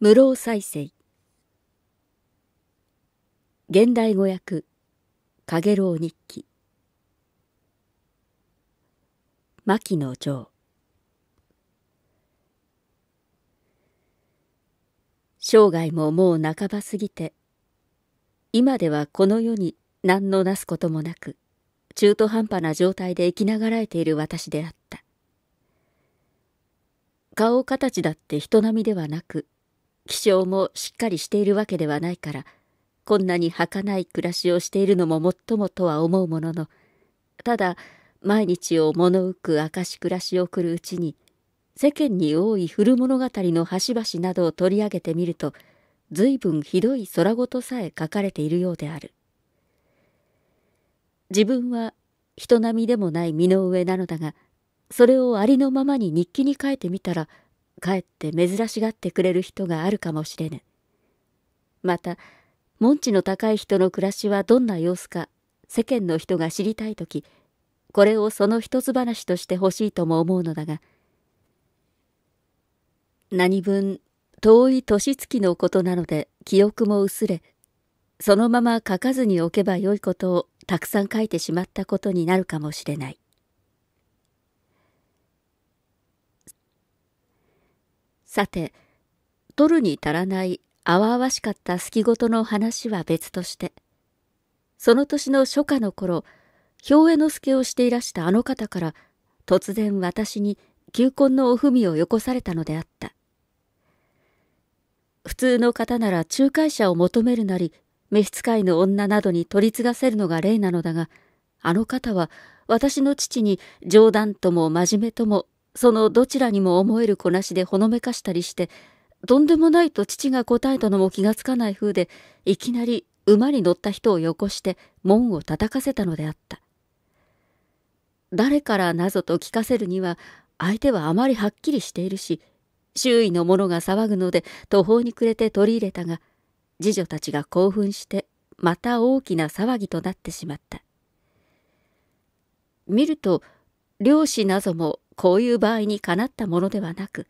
無老再生現代語訳陽炎日記牧野城生涯ももう半ば過ぎて今ではこの世に何のなすこともなく中途半端な状態で生きながらえている私であった顔形だって人並みではなく気性もしっかりしているわけではないから、こんなに儚い暮らしをしているのももっともとは思うものの、ただ、毎日を物浮く明し暮らしを送るうちに、世間に多い古物語の端々などを取り上げてみると、随分ひどい空とさえ書かれているようである。自分は人並みでもない身の上なのだが、それをありのままに日記に書いてみたら、かえって珍しがってくれる人があるかもしれぬ。また、門地の高い人の暮らしはどんな様子か世間の人が知りたい時これをその一つ話としてほしいとも思うのだが何分遠い年月のことなので記憶も薄れそのまま書かずに置けばよいことをたくさん書いてしまったことになるかもしれない。さて、取るに足らないあわあわしかった好き事の話は別として、その年の初夏の頃、兵衛之助をしていらしたあの方から、突然私に求婚のお文をよこされたのであった。普通の方なら仲介者を求めるなり、召使いの女などに取り継がせるのが例なのだが、あの方は私の父に冗談とも真面目ともそのどちらにも思えるこなしでほのめかしたりして、とんでもないと父が答えたのも気がつかない風で、いきなり馬に乗った人をよこして門を叩かせたのであった。誰からなぞと聞かせるには、相手はあまりはっきりしているし、周囲の者が騒ぐので途方に暮れて取り入れたが、次女たちが興奮して、また大きな騒ぎとなってしまった。見ると、漁師なぞもこういう場合にかなったものではなく、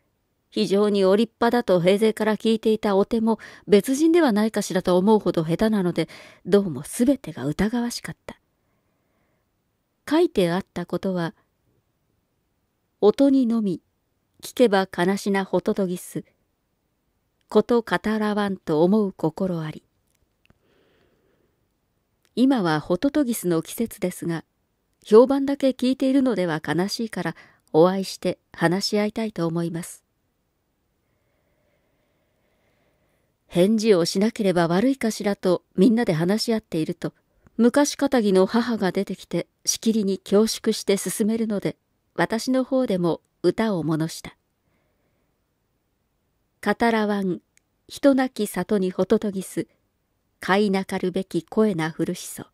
非常にお立派だと平勢から聞いていたお手も別人ではないかしらと思うほど下手なので、どうも全てが疑わしかった。書いてあったことは、音にのみ、聞けば悲しなホトトギス、こと語らわんと思う心あり。今はホトトギスの季節ですが、評判だけ聞いているのでは悲しいから、お会いして話し合いたいと思います。返事をしなければ悪いかしらとみんなで話し合っていると、昔かたぎの母が出てきてしきりに恐縮して進めるので、私の方でも歌を物した。語らわん、人なき里にほととぎす、飼いなかるべき声なふるしそ。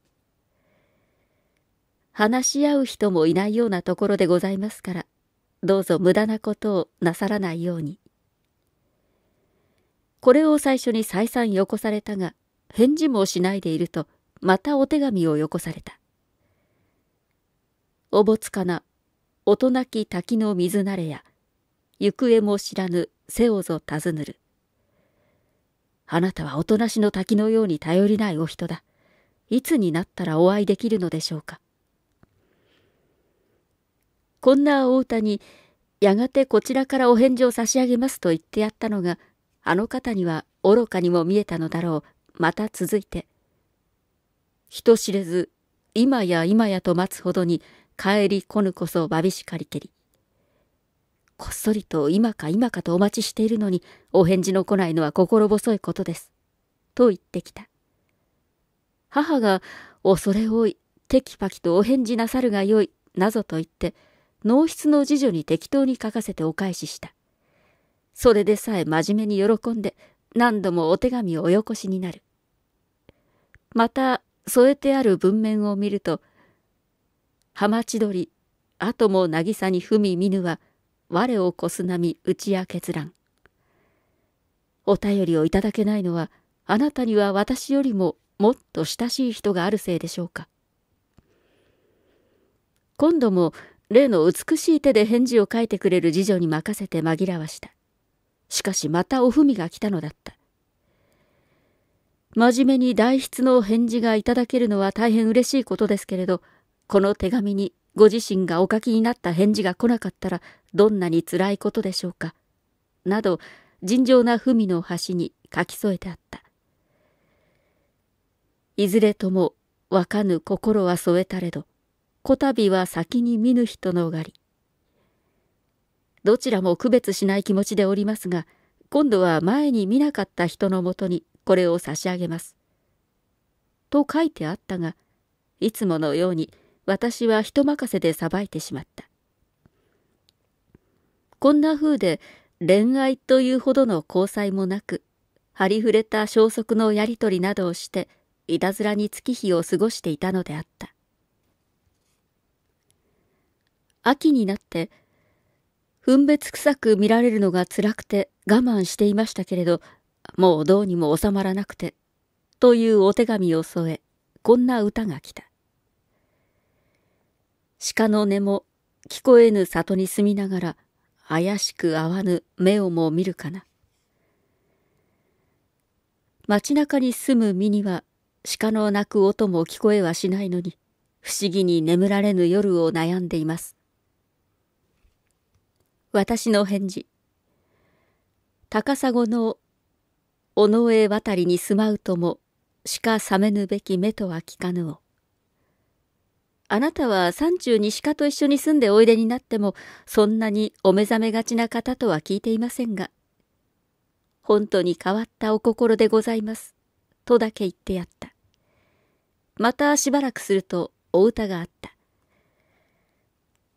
話し合う人もいないようなところでございますから、どうぞ無駄なことをなさらないように。これを最初に再三よこされたが、返事もしないでいると、またお手紙をよこされた。おぼつかな、音なき滝の水なれや、行方も知らぬをぞ尋ぬる。あなたはおとなしの滝のように頼りないお人だ。いつになったらお会いできるのでしょうか。こんな太田に、やがてこちらからお返事を差し上げますと言ってやったのが、あの方には愚かにも見えたのだろう。また続いて。人知れず、今や今やと待つほどに、帰り来ぬこそわびしかりけり。こっそりと今か今かとお待ちしているのに、お返事の来ないのは心細いことです。と言ってきた。母が、恐れ多い、テキパキとお返事なさるがよい、なぞと言って、納筆の次女に適当に書かせてお返しした。それでさえ真面目に喜んで何度もお手紙をおよこしになる。また添えてある文面を見ると「浜千鳥あとも渚に文見ぬは我を越す波打ち明けずらん」「お便りをいただけないのはあなたには私よりももっと親しい人があるせいでしょうか」今度も例の美しい手で返事を書いてくれる次女に任せて紛らわした。しかしまたお文が来たのだった。真面目に代筆の返事がいただけるのは大変嬉しいことですけれど、この手紙にご自身がお書きになった返事が来なかったらどんなに辛いことでしょうか。など、尋常な文の端に書き添えてあった。いずれとも、わかぬ心は添えたれど、こたびは先に見ぬ人のがり。どちらも区別しない気持ちでおりますが、今度は前に見なかった人のもとにこれを差し上げます。と書いてあったが、いつものように私は人任せでさばいてしまった。こんなふうで恋愛というほどの交際もなく、張り触れた消息のやり取りなどをして、いたずらに月日を過ごしていたのであった。秋になって、分別臭く見られるのが辛くて我慢していましたけれど、もうどうにも収まらなくて、というお手紙を添え、こんな歌が来た。鹿の音も聞こえぬ里に住みながら、怪しく合わぬ目をも見るかな。街中に住む身には鹿の鳴く音も聞こえはしないのに、不思議に眠られぬ夜を悩んでいます。私の返事。高砂の尾上渡りに住まうとも、しか覚めぬべき目とは聞かぬを。あなたは山中に鹿と一緒に住んでおいでになっても、そんなにお目覚めがちな方とは聞いていませんが、本当に変わったお心でございます、とだけ言ってやった。またしばらくするとお歌があった。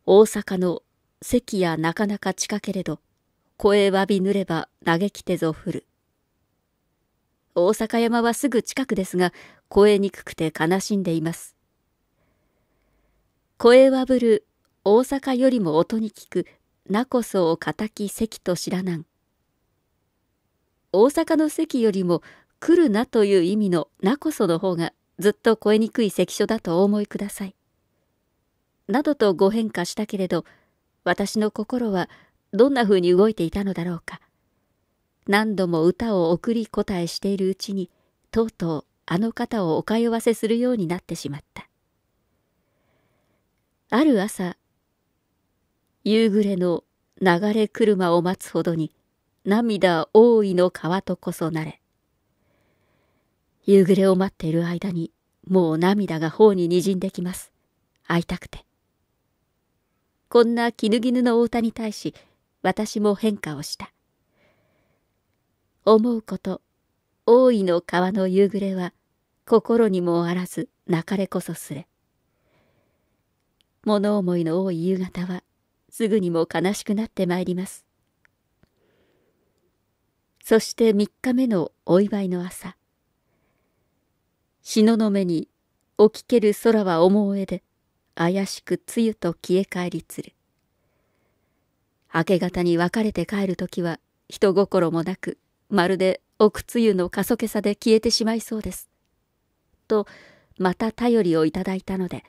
大阪の席やなかなか近けれど、声わびぬれば嘆き手ぞ降る。大阪山はすぐ近くですが、声にくくて悲しんでいます。声わぶる大阪よりも音に聞く、なこそを敵席と知らなん。大阪の席よりも来るなという意味のなこその方がずっと声にくい席所だとお思いください。などとご変化したけれど、私の心はどんな風に動いていたのだろうか。何度も歌を送り答えしているうちに、とうとうあの方をお通わせするようになってしまった。ある朝、夕暮れの流れ車を待つほどに、涙多いの川とこそなれ。夕暮れを待っている間に、もう涙が頬に滲んできます。会いたくて。こんな絹絹の太田に対し、私も変化をした。思うこと、大井の川の夕暮れは、心にもあらず、泣かれこそすれ。物思いの多い夕方は、すぐにも悲しくなってまいります。そして三日目のお祝いの朝。の目に起きける空は思えで、怪しくつゆと消え帰りつる明け方に別れて帰る時は人心もなくまるで奥露の過疎けさで消えてしまいそうですとまた頼りをいただいたので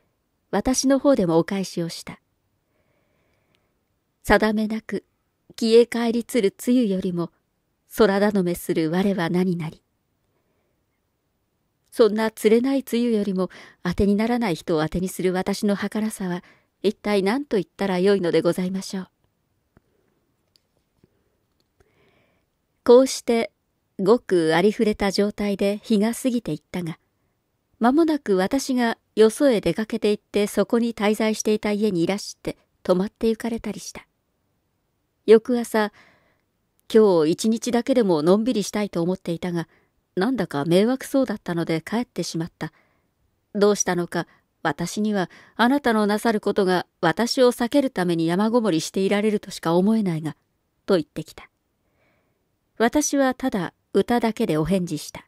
私の方でもお返しをした定めなく消え帰りつる露よりも空頼めする我は何なりそんなつれない梅雨よりも当てにならない人を当てにする私の儚さは一体何と言ったらよいのでございましょう。こうしてごくありふれた状態で日が過ぎていったが、間もなく私がよそへ出かけて行ってそこに滞在していた家にいらして泊まって行かれたりした。翌朝、今日一日だけでものんびりしたいと思っていたが、なんだか迷惑そうだったので帰ってしまった。どうしたのか、私にはあなたのなさることが私を避けるために山ごもりしていられるとしか思えないが、と言ってきた。私はただ歌だけでお返事した。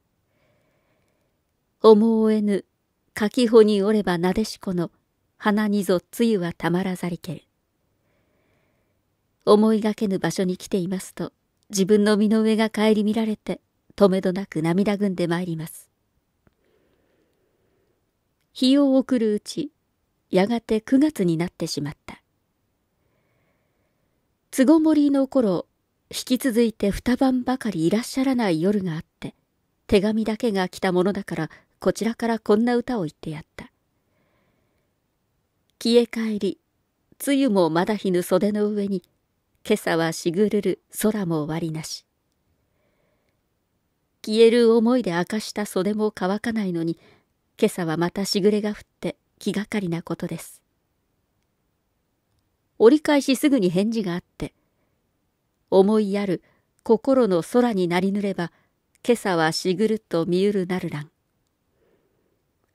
思えぬ、かきほにおればなでしこの、花にぞつゆはたまらざりける。思いがけぬ場所に来ていますと、自分の身の上が顧みられて、とめどなく涙ぐんでまいります。日を送るうち、やがて9月になってしまった。つごもりの頃、引き続いて二晩ばかりいらっしゃらない夜があって、手紙だけが来たものだから、こちらからこんな歌を言ってやった。消え帰り、梅雨もまだ日ぬ袖の上に、今朝はしぐるる空も終わりなし。消える思いで明かした袖も乾かないのに、今朝はまたしぐれが降って気がかりなことです。折り返しすぐに返事があって、思いやる心の空になりぬれば、今朝はしぐるとみゆるなるらん。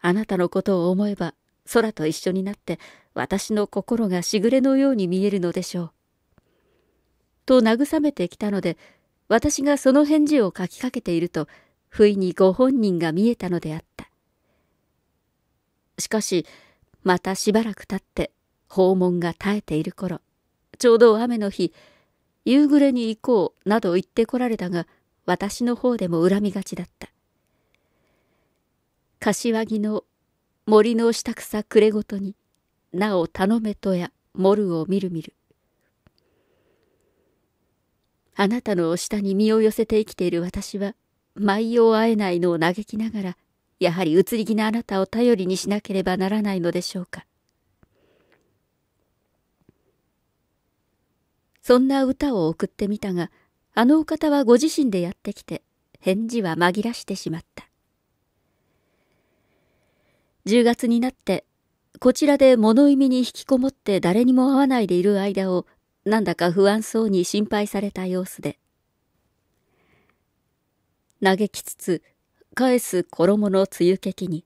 あなたのことを思えば、空と一緒になって、私の心がしぐれのように見えるのでしょう。と慰めてきたので、私がその返事を書きかけていると、不意にご本人が見えたのであった。しかし、またしばらくたって、訪問が絶えている頃、ちょうど雨の日、夕暮れに行こうなど言ってこられたが、私の方でも恨みがちだった。柏木の森の下草暮れごとに、なお頼めとや、モルをみるみる。あなたのお下に身を寄せて生きている私は、毎夜会えないのを嘆きながら、やはり移り気なあなたを頼りにしなければならないのでしょうか。そんな歌を送ってみたが、あのお方はご自身でやってきて、返事は紛らしてしまった。10月になって、こちらで物意味に引きこもって誰にも会わないでいる間をなんだか不安そうに心配された様子で。嘆きつつ、返す衣の露ゆけきに、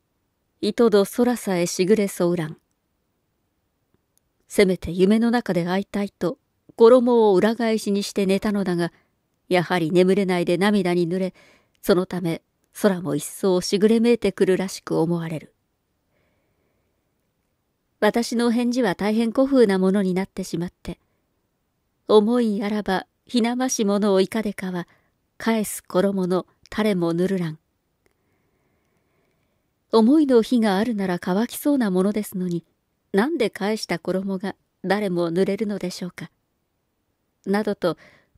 糸ど空さえしぐれそうらん。せめて夢の中で会いたいと、衣を裏返しにして寝たのだが、やはり眠れないで涙に濡れ、そのため空も一層しぐれめいてくるらしく思われる。私の返事は大変古風なものになってしまって、思いやらばひなましものをいかでかは返す衣のたれもぬるらん思いの火があるなら乾きそうなものですのになんで返した衣が誰も濡れるのでしょうかなどと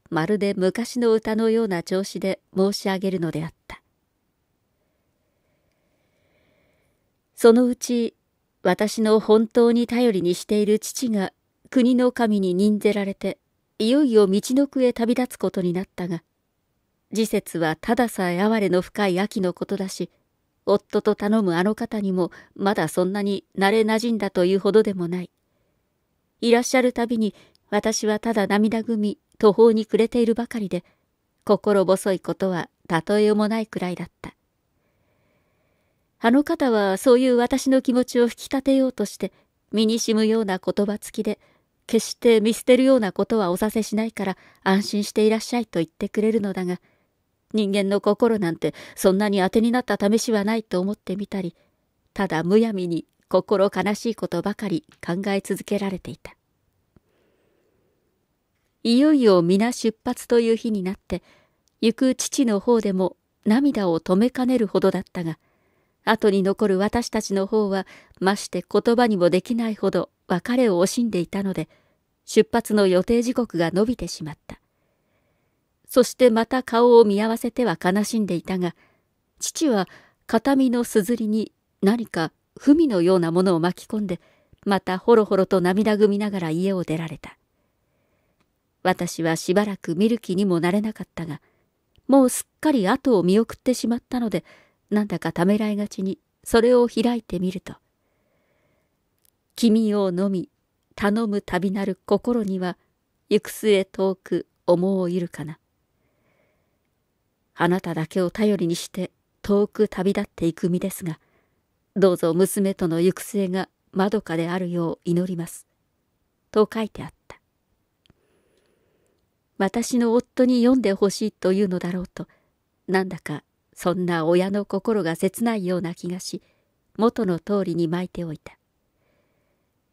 まるで昔の歌のような調子で申し上げるのであったそのうち私の本当に頼りにしている父が国の神に任せられていよいよ道のくへ旅立つことになったが次節はたださえ哀れの深い秋のことだし夫と頼むあの方にもまだそんなに慣れなじんだというほどでもないいらっしゃるたびに私はただ涙ぐみ途方に暮れているばかりで心細いことは例えようもないくらいだったあの方はそういう私の気持ちを引き立てようとして身にしむような言葉付きで決して見捨てるようなことはおさせしないから安心していらっしゃいと言ってくれるのだが、人間の心なんてそんなに当てになった試しはないと思ってみたり、ただむやみに心悲しいことばかり考え続けられていた。いよいよ皆出発という日になって、行く父の方でも涙を止めかねるほどだったが、後に残る私たちの方はまして言葉にもできないほど別れを惜しんでいたので、出発の予定時刻が伸びてしまった。そしてまた顔を見合わせては悲しんでいたが、父は形見のすずりに何か文のようなものを巻き込んで、またほろほろと涙ぐみながら家を出られた。私はしばらく見る気にもなれなかったが、もうすっかり後を見送ってしまったので、なんだかためらいがちにそれを開いてみると、君を飲み、頼む旅なる心には行く末遠く思う。いるかな。あなただけを頼りにして遠く旅立っていく身ですが、どうぞ娘との行く末がまどかであるよう祈ります。と書いてあった。私の夫に読んでほしいというのだろうと、なんだかそんな親の心が切ないような気がし、元の通りに巻いておいた。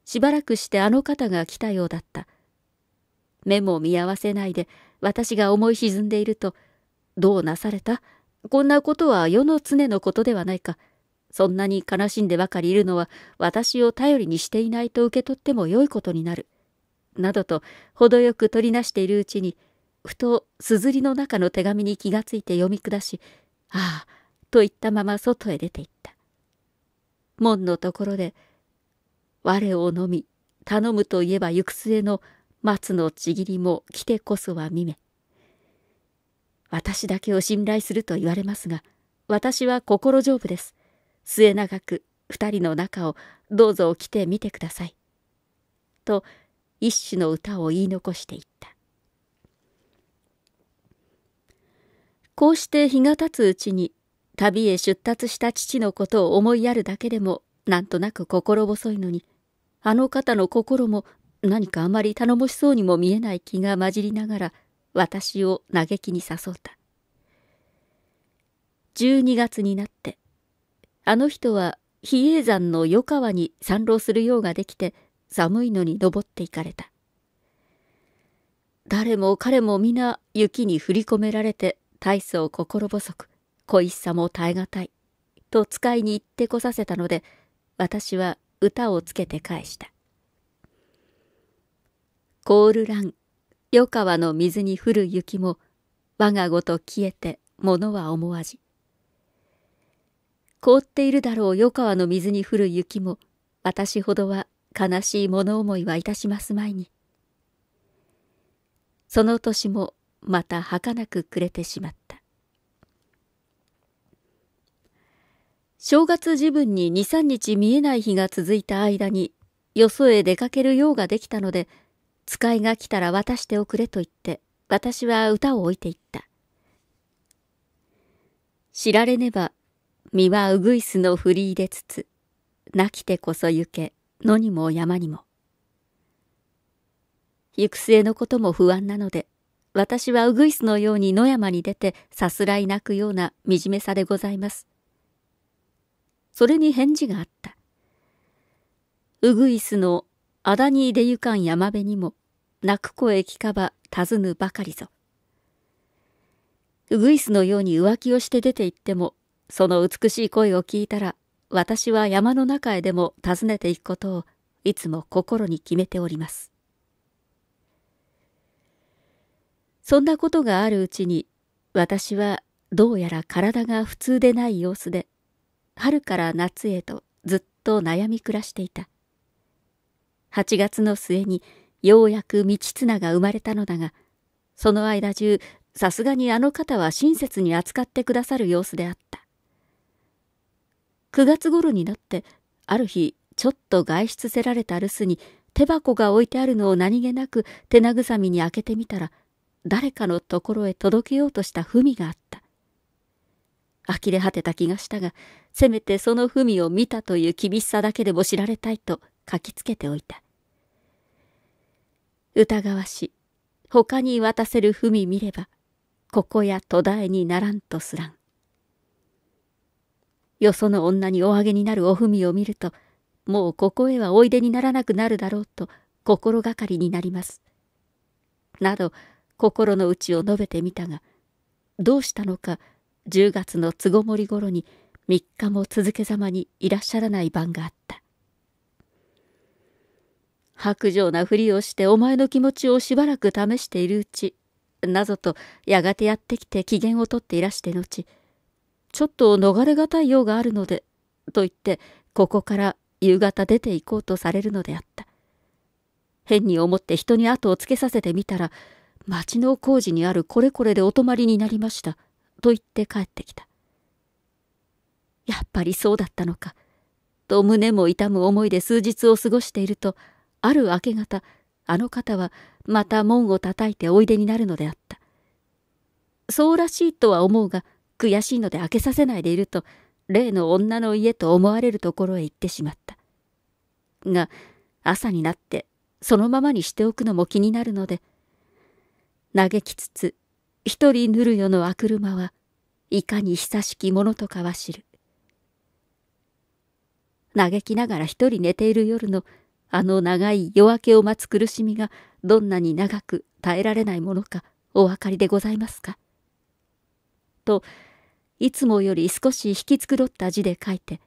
しばらくしてあの方が来たようだった。目も見合わせないで私が思い沈んでいると、どうなされたこんなことは世の常のことではないか。そんなに悲しんでばかりいるのは私を頼りにしていないと受け取っても良いことになる。などと程よく取りなしているうちに、ふと硯の中の手紙に気がついて読み下し、ああ、と言ったまま外へ出て行った。門のところで我をのみ頼むといえば行く末の松のちぎりも来てこそは見め私だけを信頼すると言われますが私は心丈夫です末永く二人の仲をどうぞ来てみてください」と一首の歌を言い残していったこうして日が経つうちに旅へ出立した父のことを思いやるだけでもなんとなく心細いのに、あの方の心も何かあまり頼もしそうにも見えない気が混じりながら、私を嘆きに誘った。12月になって、あの人は比叡山の余川に参浪するようができて、寒いのに登っていかれた。誰も彼も皆雪に振り込められて大層心細く恋しさも耐え難いと使いに行ってこさせたので私は歌をつけて返した。コールラン、夜川の水に降る雪も、我がごと消えて、物は思わじ。凍っているだろう夜川の水に降る雪も、私ほどは悲しい物思いはいたします前に。その年もまた儚く暮れてしまった。正月自分に2、3日見えない日が続いた間に、よそへ出かける用ができたので、使いが来たら渡しておくれと言って、私は歌を置いていった。知られねば、身はうぐいすの振り入れつつ、なきてこそ行け、野にも山にも。行く末のことも不安なので、私はうぐいすのように野山に出てさすらい泣くような惨めさでございます。それに返事があった。ウグイスのアダニーでゆかん山辺にも、泣く声聞かば尋ぬばかりぞ。ウグイスのように浮気をして出て行っても、その美しい声を聞いたら、私は山の中へでも訪ねていくことを、いつも心に決めております。そんなことがあるうちに、私はどうやら体が普通でない様子で、春から夏へとずっと悩み暮らしていた8月の末にようやく道綱が生まれたのだがその間中さすがにあの方は親切に扱ってくださる様子であった9月頃になってある日ちょっと外出せられた留守に手箱が置いてあるのを何気なく手慰みに開けてみたら誰かのところへ届けようとした文があった呆れ果てた気がしたが、せめてその文を見たという厳しさだけでも知られたいと書きつけておいた。疑わし、他に渡せる文見れば、ここや途絶えにならんとすらん。よその女におあげになるお文を見ると、もうここへはおいでにならなくなるだろうと心がかりになります。など、心の内を述べてみたが、どうしたのか、10月のつごもり頃に3日も続けざまにいらっしゃらない晩があった。白状なふりをしてお前の気持ちをしばらく試しているうち、なぞとやがてやってきて機嫌をとっていらして後、ちょっと逃れがたいようがあるので、と言ってここから夕方出て行こうとされるのであった。変に思って人に後をつけさせてみたら、町の工事にあるこれこれでお泊まりになりました。と言って帰ってきた。やっぱりそうだったのか、と胸も痛む思いで数日を過ごしていると、ある明け方、あの方はまた門を叩いておいでになるのであった。そうらしいとは思うが、悔しいので開けさせないでいると、例の女の家と思われるところへ行ってしまった。が、朝になって、そのままにしておくのも気になるので、嘆きつつ一人ぬるよのあくるまはいかに久しきものとかは知る。嘆きながら一人寝ている夜のあの長い夜明けを待つ苦しみがどんなに長く耐えられないものかお分かりでございますか。と、いつもより少し引き繕った字で書いて、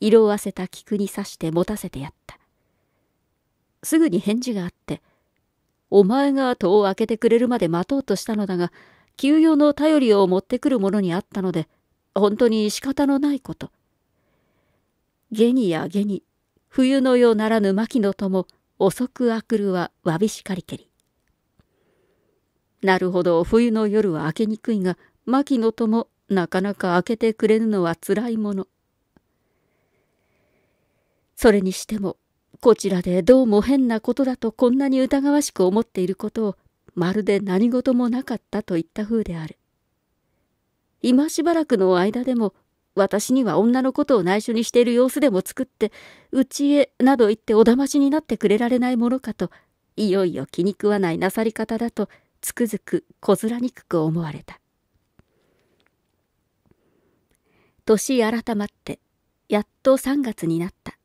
色あせた菊に刺して持たせてやった。すぐに返事があって、お前が戸を開けてくれるまで待とうとしたのだが、給与の頼りを持ってくるものにあったので、本当に仕方のないこと。下にや下に、冬のようならぬ牧野とも、遅くあくるはわびしかりけり。なるほど、冬の夜は明けにくいが、牧野ともなかなか明けてくれぬのはつらいもの。それにしても、こちらでどうも変なことだとこんなに疑わしく思っていることを、まるで何事もなかったといったふうである。今しばらくの間でも私には女のことを内緒にしている様子でも作って、うちへなど言っておだましになってくれられないものかと、いよいよ気に食わないなさり方だと、つくづくこずらにくく思われた。年改まって、やっと3月になった。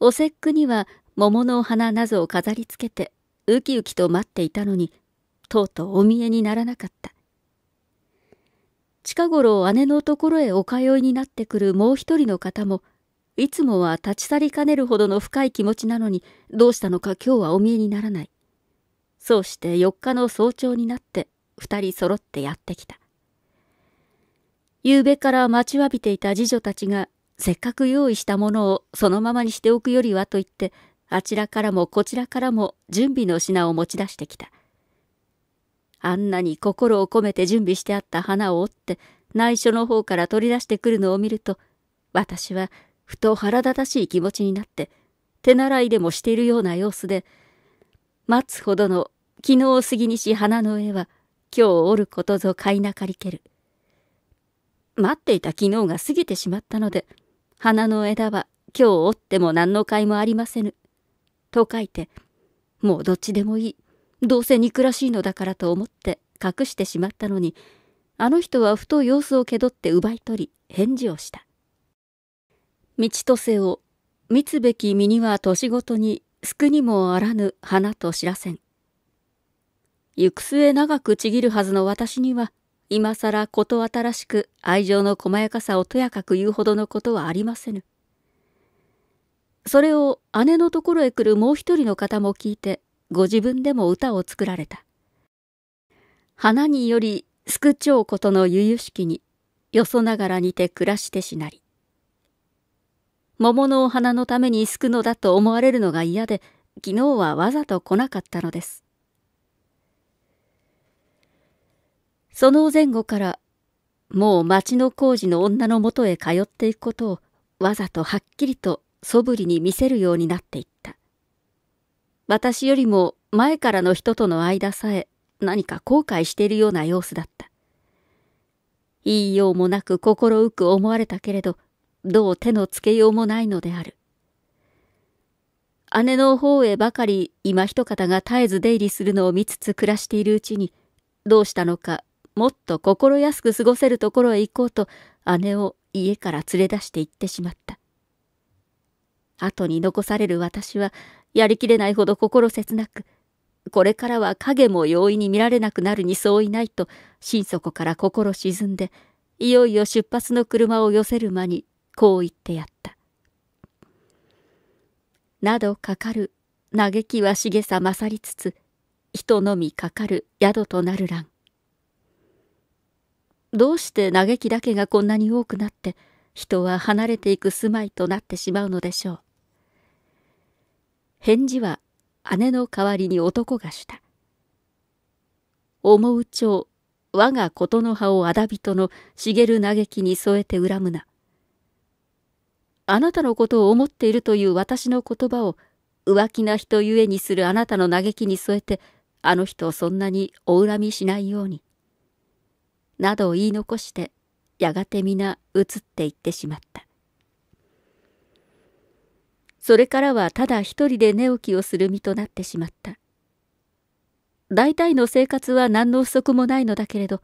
お節句には桃の花なぞを飾りつけてウキウキと待っていたのに、とうとうお見えにならなかった。近頃姉のところへお通いになってくるもう一人の方も、いつもは立ち去りかねるほどの深い気持ちなのに、どうしたのか今日はお見えにならない。そうして4日の早朝になって、2人揃ってやってきた。夕べから待ちわびていた次女たちが、せっかく用意したものをそのままにしておくよりはと言って、あちらからもこちらからも準備の品を持ち出してきた。あんなに心を込めて準備してあった花を折って内緒の方から取り出してくるのを見ると、私はふと腹立たしい気持ちになって、手習いでもしているような様子で、待つほどの昨日を過ぎにし花の絵は今日折ることぞ買いなかりける。待っていた昨日が過ぎてしまったので、花の枝は今日折っても何の甲斐もありませぬと書いて、もうどっちでもいい。どうせ憎らしいのだからと思って隠してしまったのに、あの人はふと様子を気取って奪い取り、返事をした。道とせを、見つべき身には年ごとに、くにもあらぬ花と知らせん。行く末長くちぎるはずの私には、今さらこと新しく愛情の細やかさをとやかく言うほどのことはありませぬ。それを姉のところへ来るもう一人の方も聞いて、ご自分でも歌を作られた。花によりすっちょうことの由々しきに、よそながらにて暮らしてしなり。桃のお花のためにすくのだと思われるのが嫌で、昨日はわざと来なかったのです。その前後から、もう町の工事の女のもとへ通っていくことをわざとはっきりと素振りに見せるようになっていった。私よりも前からの人との間さえ何か後悔しているような様子だった。言いようもなく心うく思われたけれど、どう手のつけようもないのである。姉の方へばかり今一方が絶えず出入りするのを見つつ暮らしているうちに、どうしたのか、もっと心安く過ごせるところへ行こうと、姉を家から連れ出して行ってしまった。後に残される私は、やりきれないほど心切なく、これからは影も容易に見られなくなるに相違ないと、心底から心沈んで、いよいよ出発の車を寄せる間に、こう言ってやった。などかかる、嘆きはしげさ勝りつつ、人のみかかる宿となる欄。どうして嘆きだけがこんなに多くなって、人は離れていく住まいとなってしまうのでしょう。返事は姉の代わりに男がした。思う蝶、我がこの葉をあだ人の茂る嘆きに添えて恨むな。あなたのことを思っているという私の言葉を浮気な人ゆえにするあなたの嘆きに添えて、あの人をそんなにお恨みしないように。などを言い残して、やがて皆移っていってしまった。それからはただ一人で寝起きをする身となってしまった。大体の生活は何の不足もないのだけれど、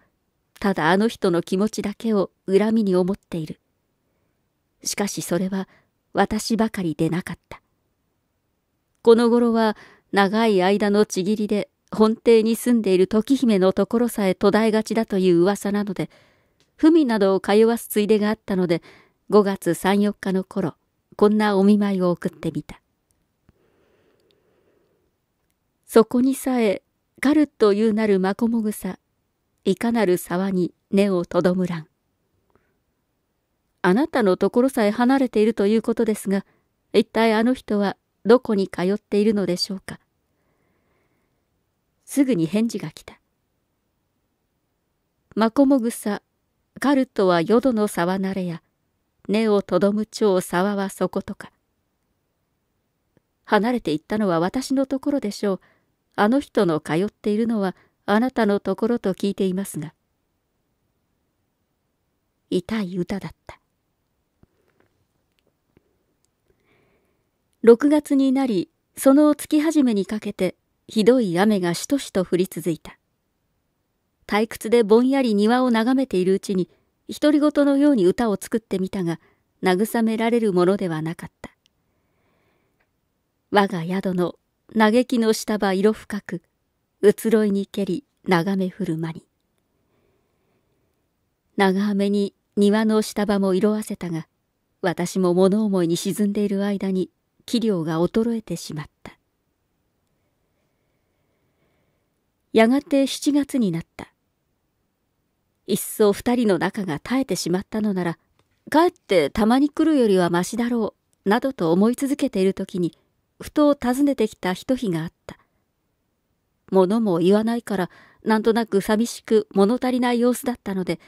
ただあの人の気持ちだけを恨みに思っている。しかしそれは私ばかりでなかった。この頃は長い間のちぎりで本邸に住んでいる時姫のところさえ途絶えがちだという噂なので、文などを通わすついでがあったので、5月3、4日の頃、こんなお見舞いを送ってみた。そこにさえ、カルというなるマコモグサ、いかなる沢に根をとどむらん。あなたのところさえ離れているということですが、一体あの人はどこに通っているのでしょうか。すぐに返事が来た。マコモグサ、カルトは淀の沢なれや、根をとどむ長沢はそことか。離れていったのは私のところでしょう。あの人の通っているのはあなたのところと聞いていますが。痛い歌だった。6月になり、その月始めにかけて、ひどい雨がしとしと降り続いた。退屈でぼんやり庭を眺めているうちに、独り言のように歌を作ってみたが慰められるものではなかった我が宿の嘆きの下は色深く移ろいに蹴り眺め振る間に長雨に庭の下場も色あせたが私も物思いに沈んでいる間に器量が衰えてしまったやがて7月になったいっそ二人の仲が絶えてしまったのなら、かえってたまに来るよりはましだろう、などと思い続けている時に、ふと訪ねてきた一日があった。物も言わないから、なんとなく寂しく物足りない様子だったので、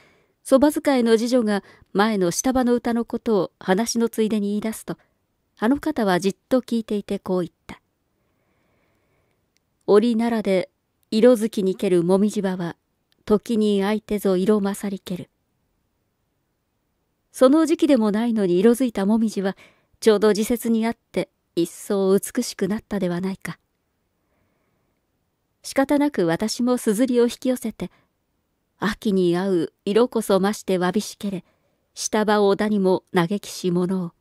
そば使いの次女が前の下場の歌のことを話のついでに言い出すと、あの方はじっと聞いていてこう言った。折ならで色づきにけるもみじ場は時に相手ぞ色勝りける。その時期でもないのに色づいたもみじは、ちょうど時節にあって一層美しくなったではないか。仕方なく私もすずりを引き寄せて、秋に合う色こそ増してわびしけれ、下場を織田にも嘆きし者を。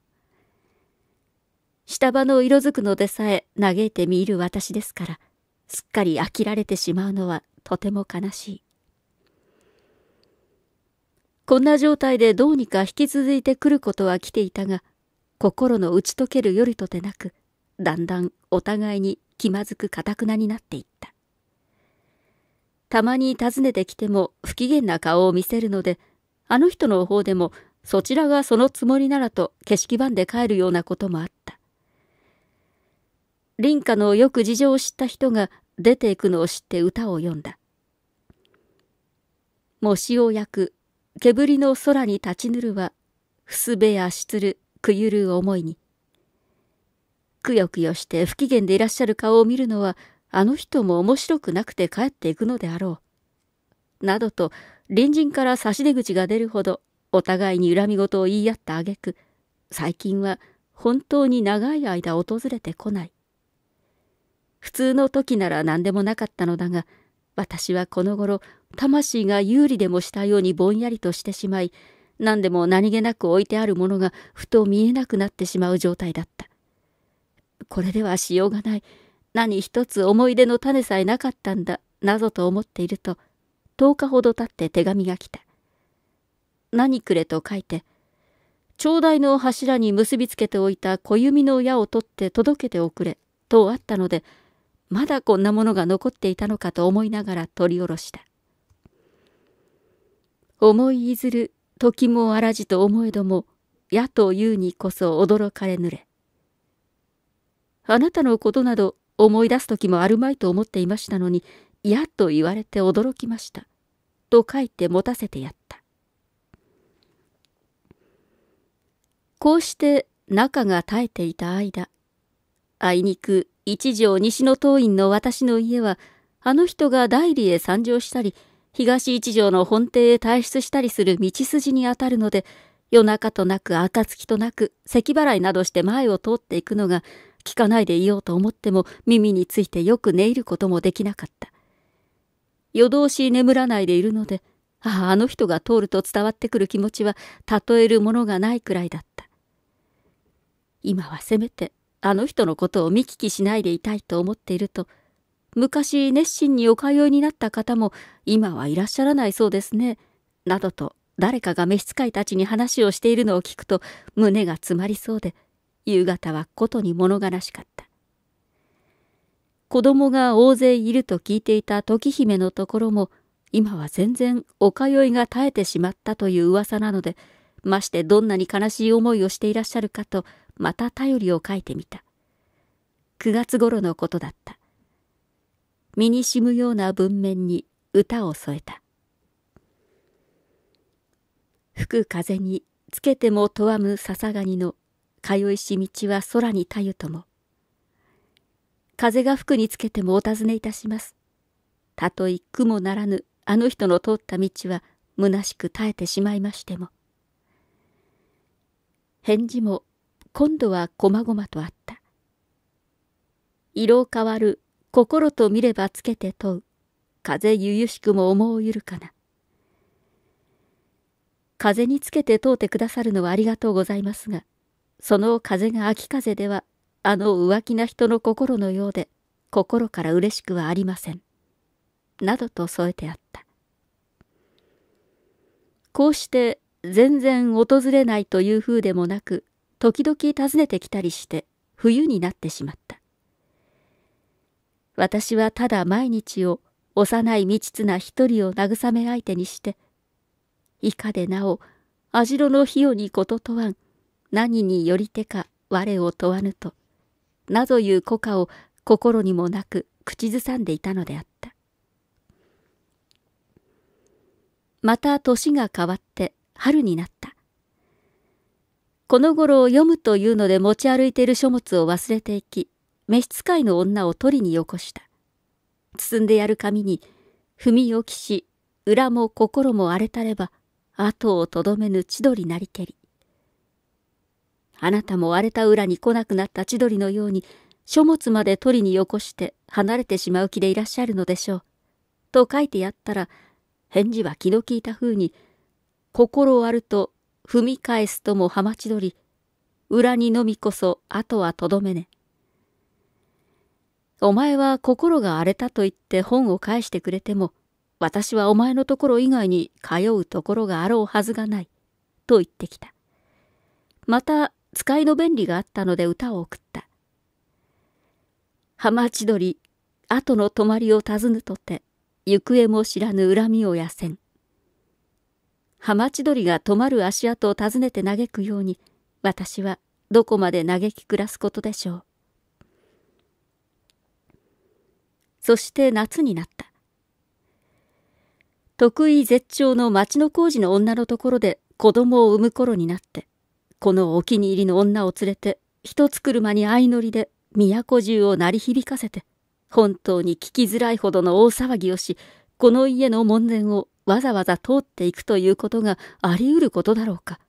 下場の色づくのでさえ嘆いてみる私ですから、すっかり飽きられてしまうのはとても悲しい。こんな状態でどうにか引き続いてくることは来ていたが、心の打ち解けるよりとてなく、だんだんお互いに気まずくかたくなになっていった。たまに訪ねてきても不機嫌な顔を見せるので、あの人の方でもそちらがそのつもりならと景色版で帰るようなこともあった。林家のよく事情を知った人が出ていくのを知って歌を詠んだ。模試を焼く煙の空に立ちぬるは、ふすべやしつる、くゆる思いに。くよくよして不機嫌でいらっしゃる顔を見るのは、あの人も面白くなくて帰っていくのであろう。などと、隣人から差し出口が出るほど、お互いに恨み事を言い合った挙句、最近は本当に長い間訪れてこない。普通の時なら何でもなかったのだが、私はこの頃、魂が有利でもしたようにぼんやりとしてしまい、何でも何気なく置いてあるものがふと見えなくなってしまう状態だった。これではしようがない。何一つ思い出の種さえなかったんだ、なぞと思っていると、10日ほど経って手紙が来た。何くれと書いて、頂戴の柱に結びつけておいた小弓の矢を取って届けておくれ、とあったので、まだこんなものが残っていたのかと思いながら取り下ろした。思いいずる時もあらじと思えども、やというにこそ驚かれぬれ。あなたのことなど思い出す時もあるまいと思っていましたのに、やと言われて驚きました。と書いて持たせてやった。こうして中が耐えていた間、あいにく一条西の党院の私の家は、あの人が代理へ参上したり、東一条の本邸へ退出したりする道筋にあたるので、夜中となく暁となく咳払いなどして前を通っていくのが、聞かないでいようと思っても耳についてよく寝入ることもできなかった。夜通し眠らないでいるので、ああ、あの人が通ると伝わってくる気持ちは例えるものがないくらいだった。今はせめてあの人のことを見聞きしないでいたいと思っていると、昔熱心にお通いになった方も今はいらっしゃらないそうですね、などと誰かが召使いたちに話をしているのを聞くと胸が詰まりそうで、夕方はことに物悲しかった。子供が大勢いると聞いていた時姫のところも、今は全然お通いが絶えてしまったという噂なので、ましてどんなに悲しい思いをしていらっしゃるかと、また頼りを書いてみた。9月頃のことだった。身にしむような文面に歌を添えた。吹く風につけてもとわむ笹がにの通いし道は空にたゆとも。風が吹くにつけてもお尋ねいたします。たとえ雲ならぬあの人の通った道は虚しく耐えてしまいましても。返事も今度はこまごまとあった。色変わる心と見ればつけて問う。風ゆゆしくも思うゆるかな。風につけて問うてくださるのはありがとうございますが、その風が秋風では、あの浮気な人の心のようで、心から嬉しくはありません。などと添えてあった。こうして全然訪れないというふうでもなく、時々訪ねてきたりして冬になってしまった私はただ毎日を幼い未知な一人を慰め相手にしていかでなお網代の費用にこと問わん何によりてか我を問わぬとなぞいう古歌を心にもなく口ずさんでいたのであったまた年が変わって春になったこの頃読むというので持ち歩いている書物を忘れていき、召使いの女を取りによこした。包んでやる紙に、踏み置きし、裏も心も荒れたれば、後をとどめぬ千鳥なりけり。あなたも荒れた裏に来なくなった千鳥のように、書物まで取りによこして離れてしまう気でいらっしゃるのでしょう。と書いてやったら、返事は気の利いた風に、心あると踏み返すともはまちどり、裏にのみこそ後はとどめね。お前は心が荒れたと言って本を返してくれても、私はお前のところ以外に通うところがあろうはずがない、と言ってきた。また、使いの便利があったので歌を送った。浜千鳥、後の泊まりを尋ぬとて、行方も知らぬ恨みをやせん。浜千鳥が止まる足跡を訪ねて嘆くように、私はどこまで嘆き暮らすことでしょう。そして夏になった。得意絶頂の町の工事の女のところで子供を産む頃になって、このお気に入りの女を連れて、一つ車に相乗りで都中を鳴り響かせて、本当に聞きづらいほどの大騒ぎをし、この家の門前をわざわざ通っていくということがあり得ることだろうか。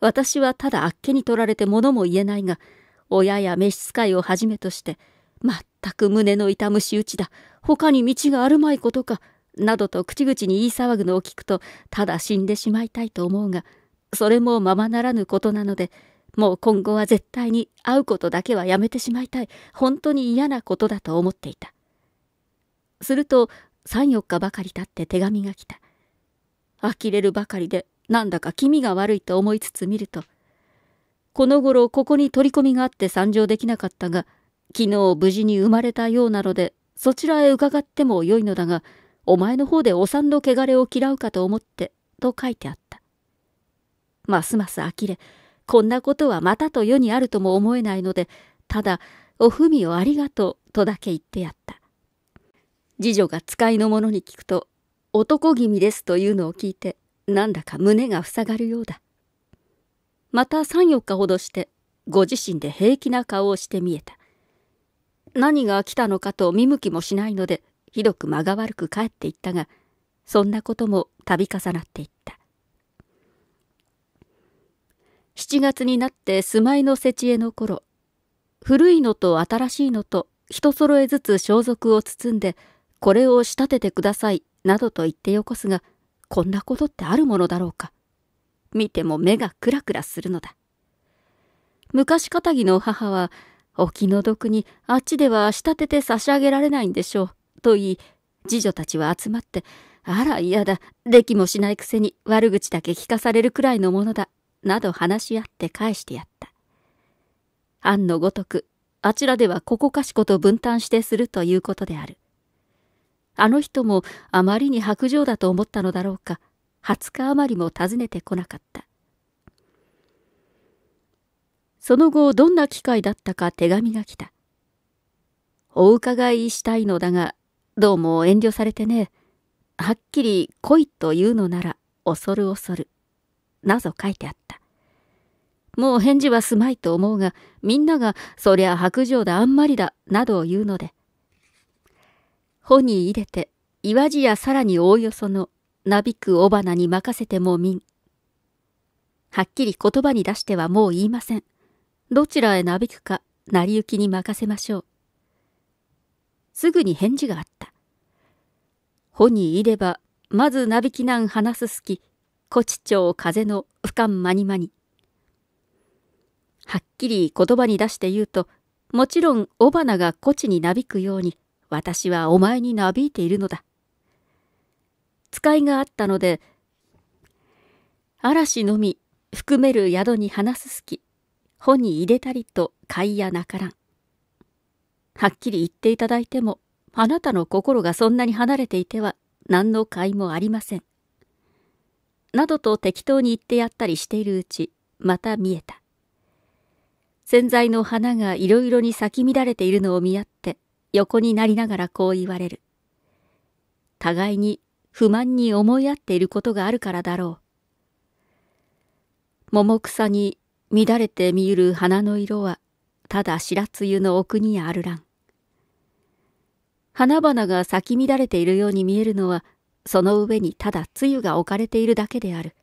私はただあっけに取られて物も言えないが、親や召使いをはじめとして、全く胸の痛む仕打ちだ、他に道があるまいことか、などと口々に言い騒ぐのを聞くと、ただ死んでしまいたいと思うが、それもままならぬことなので、もう今後は絶対に会うことだけはやめてしまいたい、本当に嫌なことだと思っていた。すると、34日ばかり経って手紙が来た。呆れるばかりで、なんだか気味が悪いと思いつつ見ると、この頃ここに取り込みがあって参上できなかったが、昨日無事に生まれたようなので、そちらへ伺ってもよいのだが、お前の方でお産の汚れを嫌うかと思って、と書いてあった。ますます呆れ、こんなことはまたと世にあるとも思えないので、ただ、お文をありがとうとだけ言ってやった。次女が使いの者に聞くと、男気味ですというのを聞いて、なんだか胸が塞がるようだ。また三、四日ほどして、ご自身で平気な顔をして見えた。何が来たのかと見向きもしないので、ひどく間が悪く帰っていったが、そんなことも度重なっていった。七月になって住まいの設置への頃、古いのと新しいのと人揃えずつ装束を包んでこれを仕立ててください、などと言ってよこすが、こんなことってあるものだろうか。見ても目がクラクラするのだ。昔かたぎの母は、お気の毒にあっちでは仕立てて差し上げられないんでしょう、と言い、次女たちは集まって、あら嫌だ、できもしないくせに悪口だけ聞かされるくらいのものだ、など話し合って返してやった。案のごとく、あちらではここかしこと分担してするということである。あの人もあまりに薄情だと思ったのだろうか、20日余りも訪ねてこなかった。その後、どんな機会だったか手紙が来た。お伺いしたいのだが、どうも遠慮されてね。はっきり来いと言うのなら、恐る恐る。なぞ書いてあった。もう返事はすまいと思うが、みんなが、そりゃ白状だあんまりだ、などを言うので、帆に入れて、岩地やさらにおおよその、なびく尾花に任せてもみん。はっきり言葉に出してはもう言いません。どちらへなびくか、成り行きに任せましょう。すぐに返事があった。帆にいれば、まずなびきなん話すすき、古地町風の不感まにまに。はっきり言葉に出して言うと、もちろん尾花が古ちになびくように、私はお前になびいているのだ。使いがあったので、嵐のみ含める宿に話すすき、に入れたりと買いやなからん。はっきり言っていただいても、あなたの心がそんなに離れていては何の甲斐もありません。などと適当に言ってやったりしているうち、また見えた。洗剤の花がいろいろに咲き乱れているのを見合って、横になりながらこう言われる。互いに不満に思い合っていることがあるからだろう。桃草に乱れて見ゆる花の色は、ただ白露の奥にあるらん。花々が咲き乱れているように見えるのは、その上にただ露が置かれているだけである。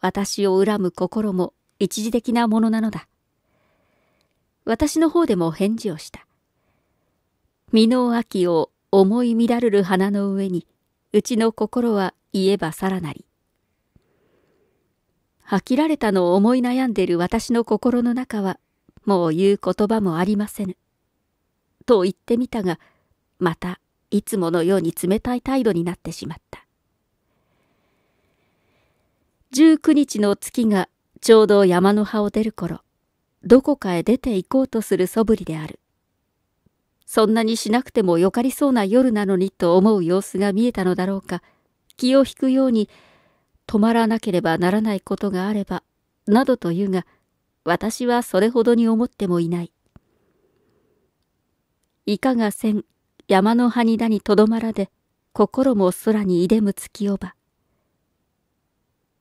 私を恨む心も一時的なものなのだ。私の方でも返事をした。美濃秋を思い乱るる花の上に、うちの心は言えばさらなり。飽きられたのを思い悩んでいる私の心の中は、もう言う言葉もありませぬ。と言ってみたが、またいつものように冷たい態度になってしまった。19日の月がちょうど山の葉を出る頃、どこかへ出て行こうとする素振りである。そんなにしなくてもよかりそうな夜なのにと思う様子が見えたのだろうか、気を引くように、止まらなければならないことがあれば、などと言うが、私はそれほどに思ってもいない。いかがせん、山のにだにとどまらで、心も空にいでむ月夜ば。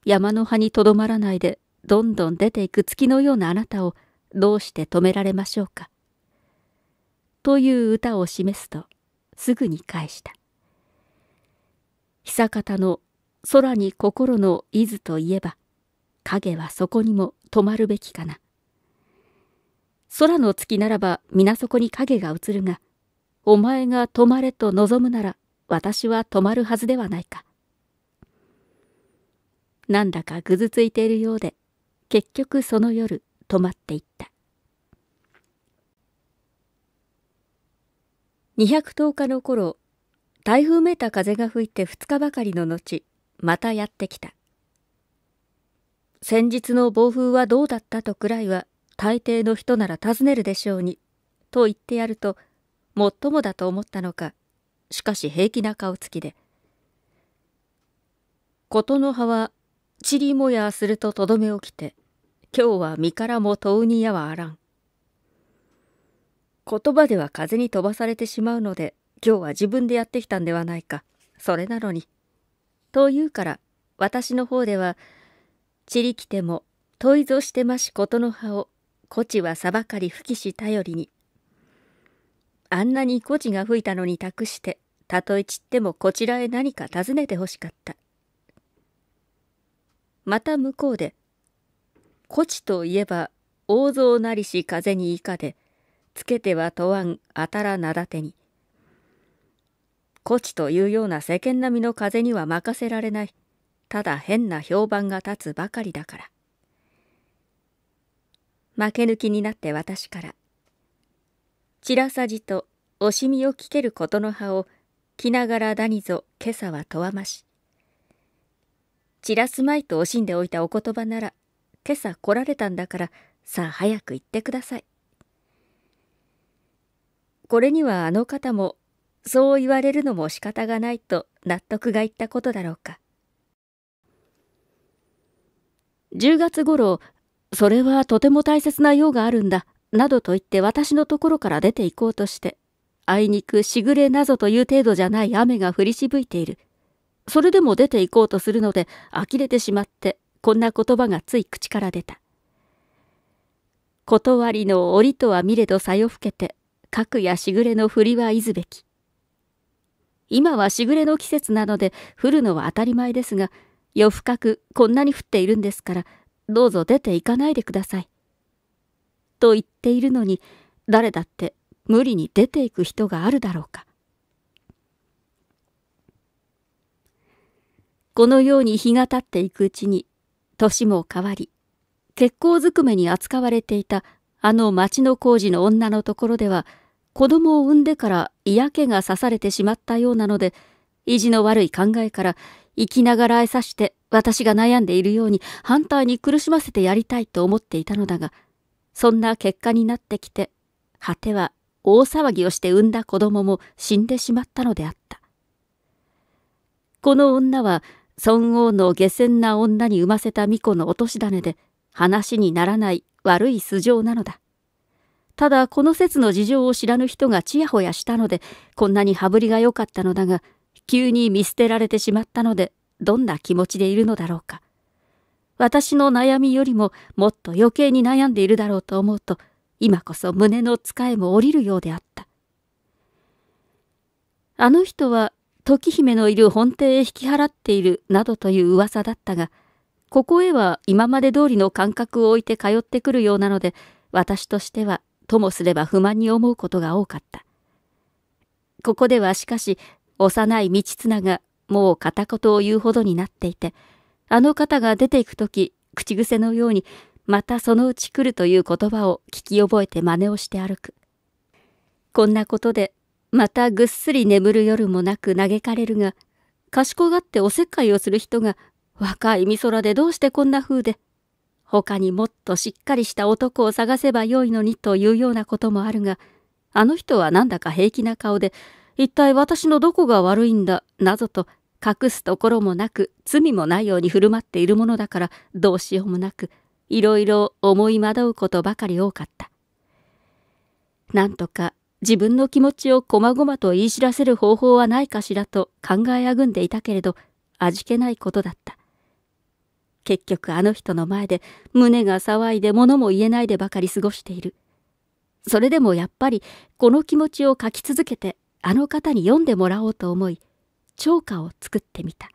山の葉にとどまらないで、どんどん出ていく月のようなあなたを、どうして止められましょうか。という歌を示すとすぐに返した久方の空に心の伊豆といえば影はそこにも止まるべきかな空の月ならば皆そこに影が映るがお前が止まれと望むなら私は止まるはずではないかなんだかぐずついているようで結局その夜止まっていった210日の頃、台風めいた風が吹いて2日ばかりの後、またやってきた。先日の暴風はどうだったとくらいは、大抵の人なら尋ねるでしょうに、と言ってやると、もっともだと思ったのか、しかし平気な顔つきで。との葉は、ちりもやするととどめをきて、今日は身からも遠にやはあらん。言葉では風に飛ばされてしまうので今日は自分でやってきたんではないかそれなのに。と言うから私の方では「ちりきても問いぞしてましことの葉をこちはさばかり吹きし頼りに」あんなにこちが吹いたのに託してたとえ散ってもこちらへ何か尋ねてほしかったまた向こうで「こちといえば大蔵なりし風にいかで」つけては問わんあたらなだてに。古地というような世間並みの風には任せられない。ただ変な評判が立つばかりだから。負け抜きになって私から、ちらさじと惜しみを聞けることの葉を着ながらだにぞ今朝はとわまし。散らすまいと惜しんでおいたお言葉なら、今朝来られたんだから、さあ早く行ってください。これにはあの方もそう言われるのも仕方がないと納得がいったことだろうか10月頃それはとても大切な用があるんだなどと言って私のところから出て行こうとしてあいにくしぐれなぞという程度じゃない雨が降りしぶいているそれでも出て行こうとするので呆れてしまってこんな言葉がつい口から出た断りの折とは見れどさよふけて核やしぐれの振りはいずべき。今はしぐれの季節なので降るのは当たり前ですが、夜深くこんなに降っているんですから、どうぞ出て行かないでください。と言っているのに、誰だって無理に出ていく人があるだろうか。このように日が経っていくうちに、年も変わり、結構ずくめに扱われていたあの町の工事の女のところでは、子供を産んでから嫌気がさされてしまったようなので、意地の悪い考えから生きながらえさして私が悩んでいるように反対に苦しませてやりたいと思っていたのだが、そんな結果になってきて、果ては大騒ぎをして産んだ子供も死んでしまったのであった。この女は孫王の下船な女に産ませた巫女の落とし種で話にならない悪い素性なのだ。ただこの説の事情を知らぬ人がちやほやしたので、こんなに羽振りが良かったのだが、急に見捨てられてしまったので、どんな気持ちでいるのだろうか。私の悩みよりももっと余計に悩んでいるだろうと思うと、今こそ胸のつかえも降りるようであった。あの人は時姫のいる本邸へ引き払っているなどという噂だったが、ここへは今まで通りの感覚を置いて通ってくるようなので、私としてはともすれば不満に思うことが多かった。ここではしかし、幼い道綱がもう片言を言うほどになっていて、あの方が出ていくとき、口癖のように、またそのうち来るという言葉を聞き覚えて真似をして歩く。こんなことで、またぐっすり眠る夜もなく嘆かれるが、賢がっておせっかいをする人が、若い美空でどうしてこんな風で、他にもっとしっかりした男を探せばよいのにというようなこともあるが、あの人はなんだか平気な顔で、一体私のどこが悪いんだ、などと隠すところもなく、罪もないように振る舞っているものだから、どうしようもなく、いろいろ思い惑うことばかり多かった。なんとか自分の気持ちをこまごまと言い知らせる方法はないかしらと考えあぐんでいたけれど、味気ないことだった。結局あの人の前で胸が騒いで物も言えないでばかり過ごしている。それでもやっぱりこの気持ちを書き続けてあの方に読んでもらおうと思い、超歌を作ってみた。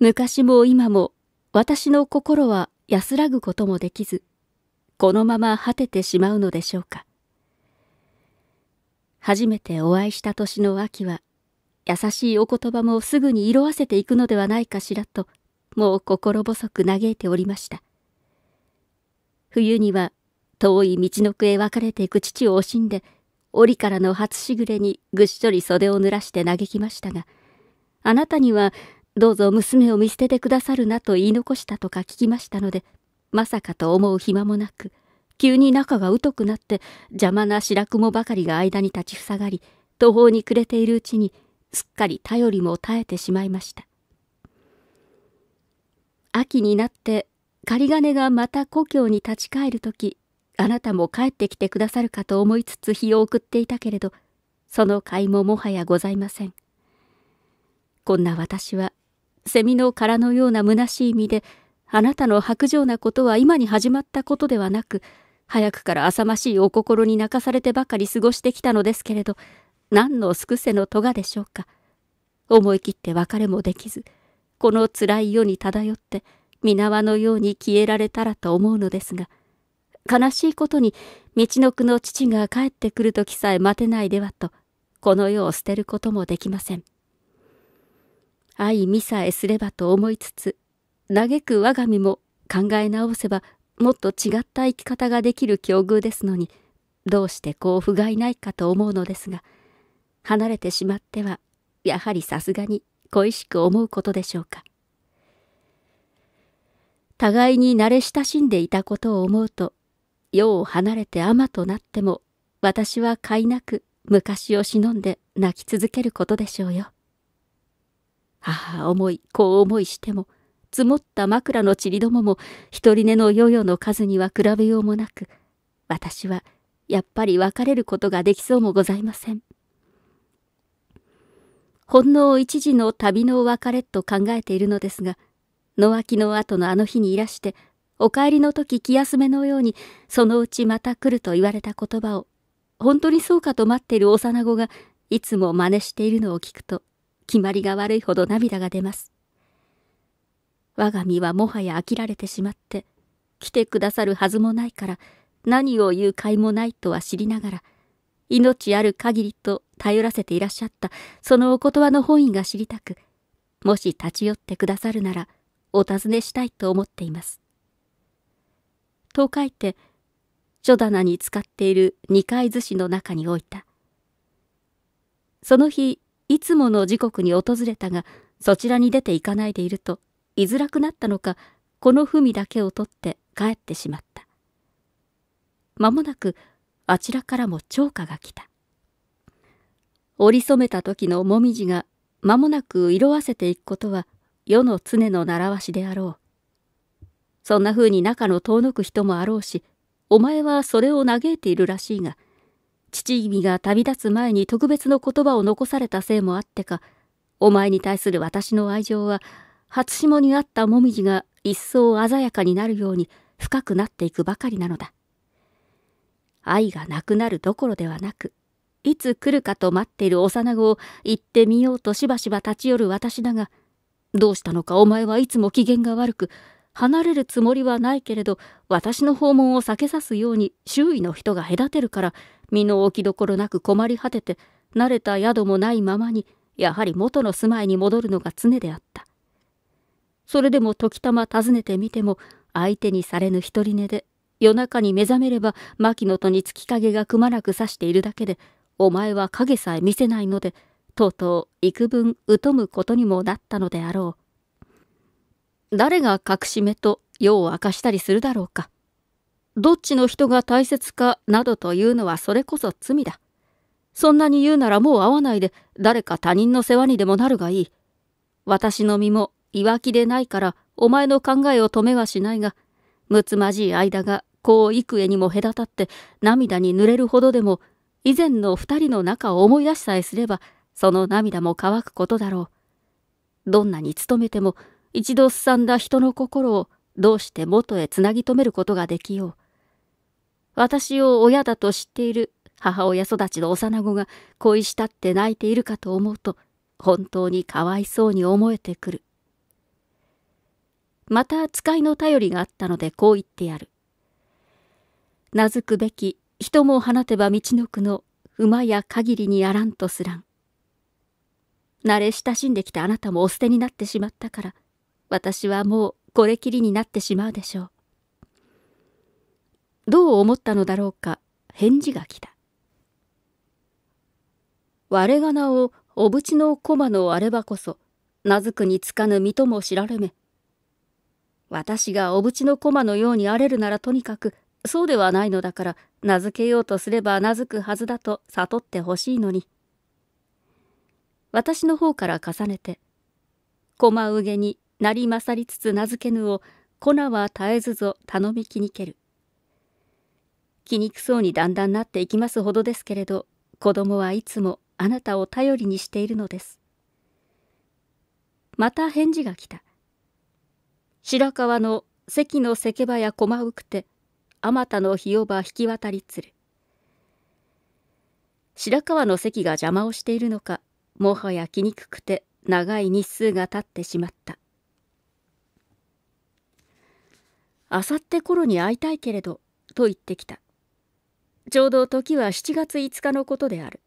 昔も今も私の心は安らぐこともできず、このまま果ててしまうのでしょうか。初めてお会いした年の秋は優しいお言葉もすぐに色あせていくのではないかしらと、もう心細く嘆いておりました。冬には、遠い道のくへ別れていく父を惜しんで、折からの初しぐれにぐっしょり袖を濡らして嘆きましたが、あなたには、どうぞ娘を見捨ててくださるなと言い残したとか聞きましたので、まさかと思う暇もなく、急に仲が疎くなって邪魔な白雲ばかりが間に立ちふさがり、途方に暮れているうちにすっかり頼りも耐えてしまいました。秋になって仮金がまた故郷に立ち返る時あなたも帰ってきてくださるかと思いつつ日を送っていたけれどその甲斐ももはやございませんこんな私はセミの殻のような虚しい身であなたの薄情なことは今に始まったことではなく早くから浅ましいお心に泣かされてばかり過ごしてきたのですけれど何のすくせの咎でしょうか。思い切って別れもできず、この辛い世に漂って、皆輪のように消えられたらと思うのですが、悲しいことに、道のくの父が帰ってくる時さえ待てないではと、この世を捨てることもできません。愛見さえすればと思いつつ、嘆く我が身も考え直せば、もっと違った生き方ができる境遇ですのに、どうしてこう不甲斐ないかと思うのですが、離れてしまっては、やはりさすがに恋しく思うことでしょうか。互いに慣れ親しんでいたことを思うと、世を離れて尼となっても、私は甲斐なく昔を忍んで泣き続けることでしょうよ。母思い、子思いしても、積もった枕のちりどもも、一人寝のよよの数には比べようもなく、私はやっぱり別れることができそうもございません。ほんの一時の旅のお別れと考えているのですが、野きの後のあの日にいらして、お帰りの時気休めのように、そのうちまた来ると言われた言葉を、本当にそうかと待っている幼子が、いつも真似しているのを聞くと、決まりが悪いほど涙が出ます。我が身はもはや飽きられてしまって、来てくださるはずもないから、何を言う甲斐もないとは知りながら、命ある限りと頼らせていらっしゃったそのお言葉の本意が知りたく、もし立ち寄ってくださるなら、お尋ねしたいと思っています。と書いて、書棚に使っている二階寿司の中に置いた。その日、いつもの時刻に訪れたが、そちらに出て行かないでいると、居づらくなったのか、この文だけを取って帰ってしまった。まもなくあちらからも釣果が来た織り染めた時の紅葉が間もなく色あせていくことは世の常の習わしであろうそんな風に中の遠のく人もあろうしお前はそれを嘆いているらしいが父君が旅立つ前に特別の言葉を残されたせいもあってかお前に対する私の愛情は初霜にあった紅葉が一層鮮やかになるように深くなっていくばかりなのだ。愛がなくなるどころではなく、いつ来るかと待っている幼子を行ってみようとしばしば立ち寄る私だが、どうしたのかお前はいつも機嫌が悪く、離れるつもりはないけれど、私の訪問を避けさすように周囲の人が隔てるから、身の置きどころなく困り果てて、慣れた宿もないままに、やはり元の住まいに戻るのが常であった。それでも時たま訪ねてみても、相手にされぬ独り寝で夜中に目覚めれば、牧野とに月影がくまなく指しているだけで、お前は影さえ見せないので、とうとう幾分疎むことにもなったのであろう。誰が隠し目と世を明かしたりするだろうか。どっちの人が大切かなどというのはそれこそ罪だ。そんなに言うならもう会わないで、誰か他人の世話にでもなるがいい。私の身もいわきでないから、お前の考えを止めはしないが、むつまじい間がこう幾重にも隔たって涙に濡れるほどでも、以前の二人の仲を思い出しさえすれば、その涙も乾くことだろう。どんなに努めても、一度すさんだ人の心をどうして元へつなぎ止めることができよう。私を親だと知っている母親育ちの幼子が恋したって泣いているかと思うと、本当にかわいそうに思えてくる。また使いの頼りがあったのでこう言ってやる。名付くべき人も放てば道のくの馬や限りにあらんとすらん。慣れ親しんできたあなたもお捨てになってしまったから、私はもうこれきりになってしまうでしょう。どう思ったのだろうか、返事が来た。我が名をおぶちの駒のあればこそ、名ずくにつかぬ身とも知られめ。私がおぶちの駒のようにあれるならとにかく、そうではないのだから名付けようとすれば名付くはずだと悟ってほしいのに私の方から重ねて「駒うげになりまさりつつ名付けぬを粉は絶えずぞ頼みきにける」気にくそうにだんだんなっていきますほどですけれど子供はいつもあなたを頼りにしているのですまた返事が来た白河の関の関場や駒うくてあまたのひよば引き渡りつる白川の席が邪魔をしているのかもはや気にくくて長い日数が経ってしまったあさって頃に会いたいけれどと言ってきたちょうど時は7月5日のことである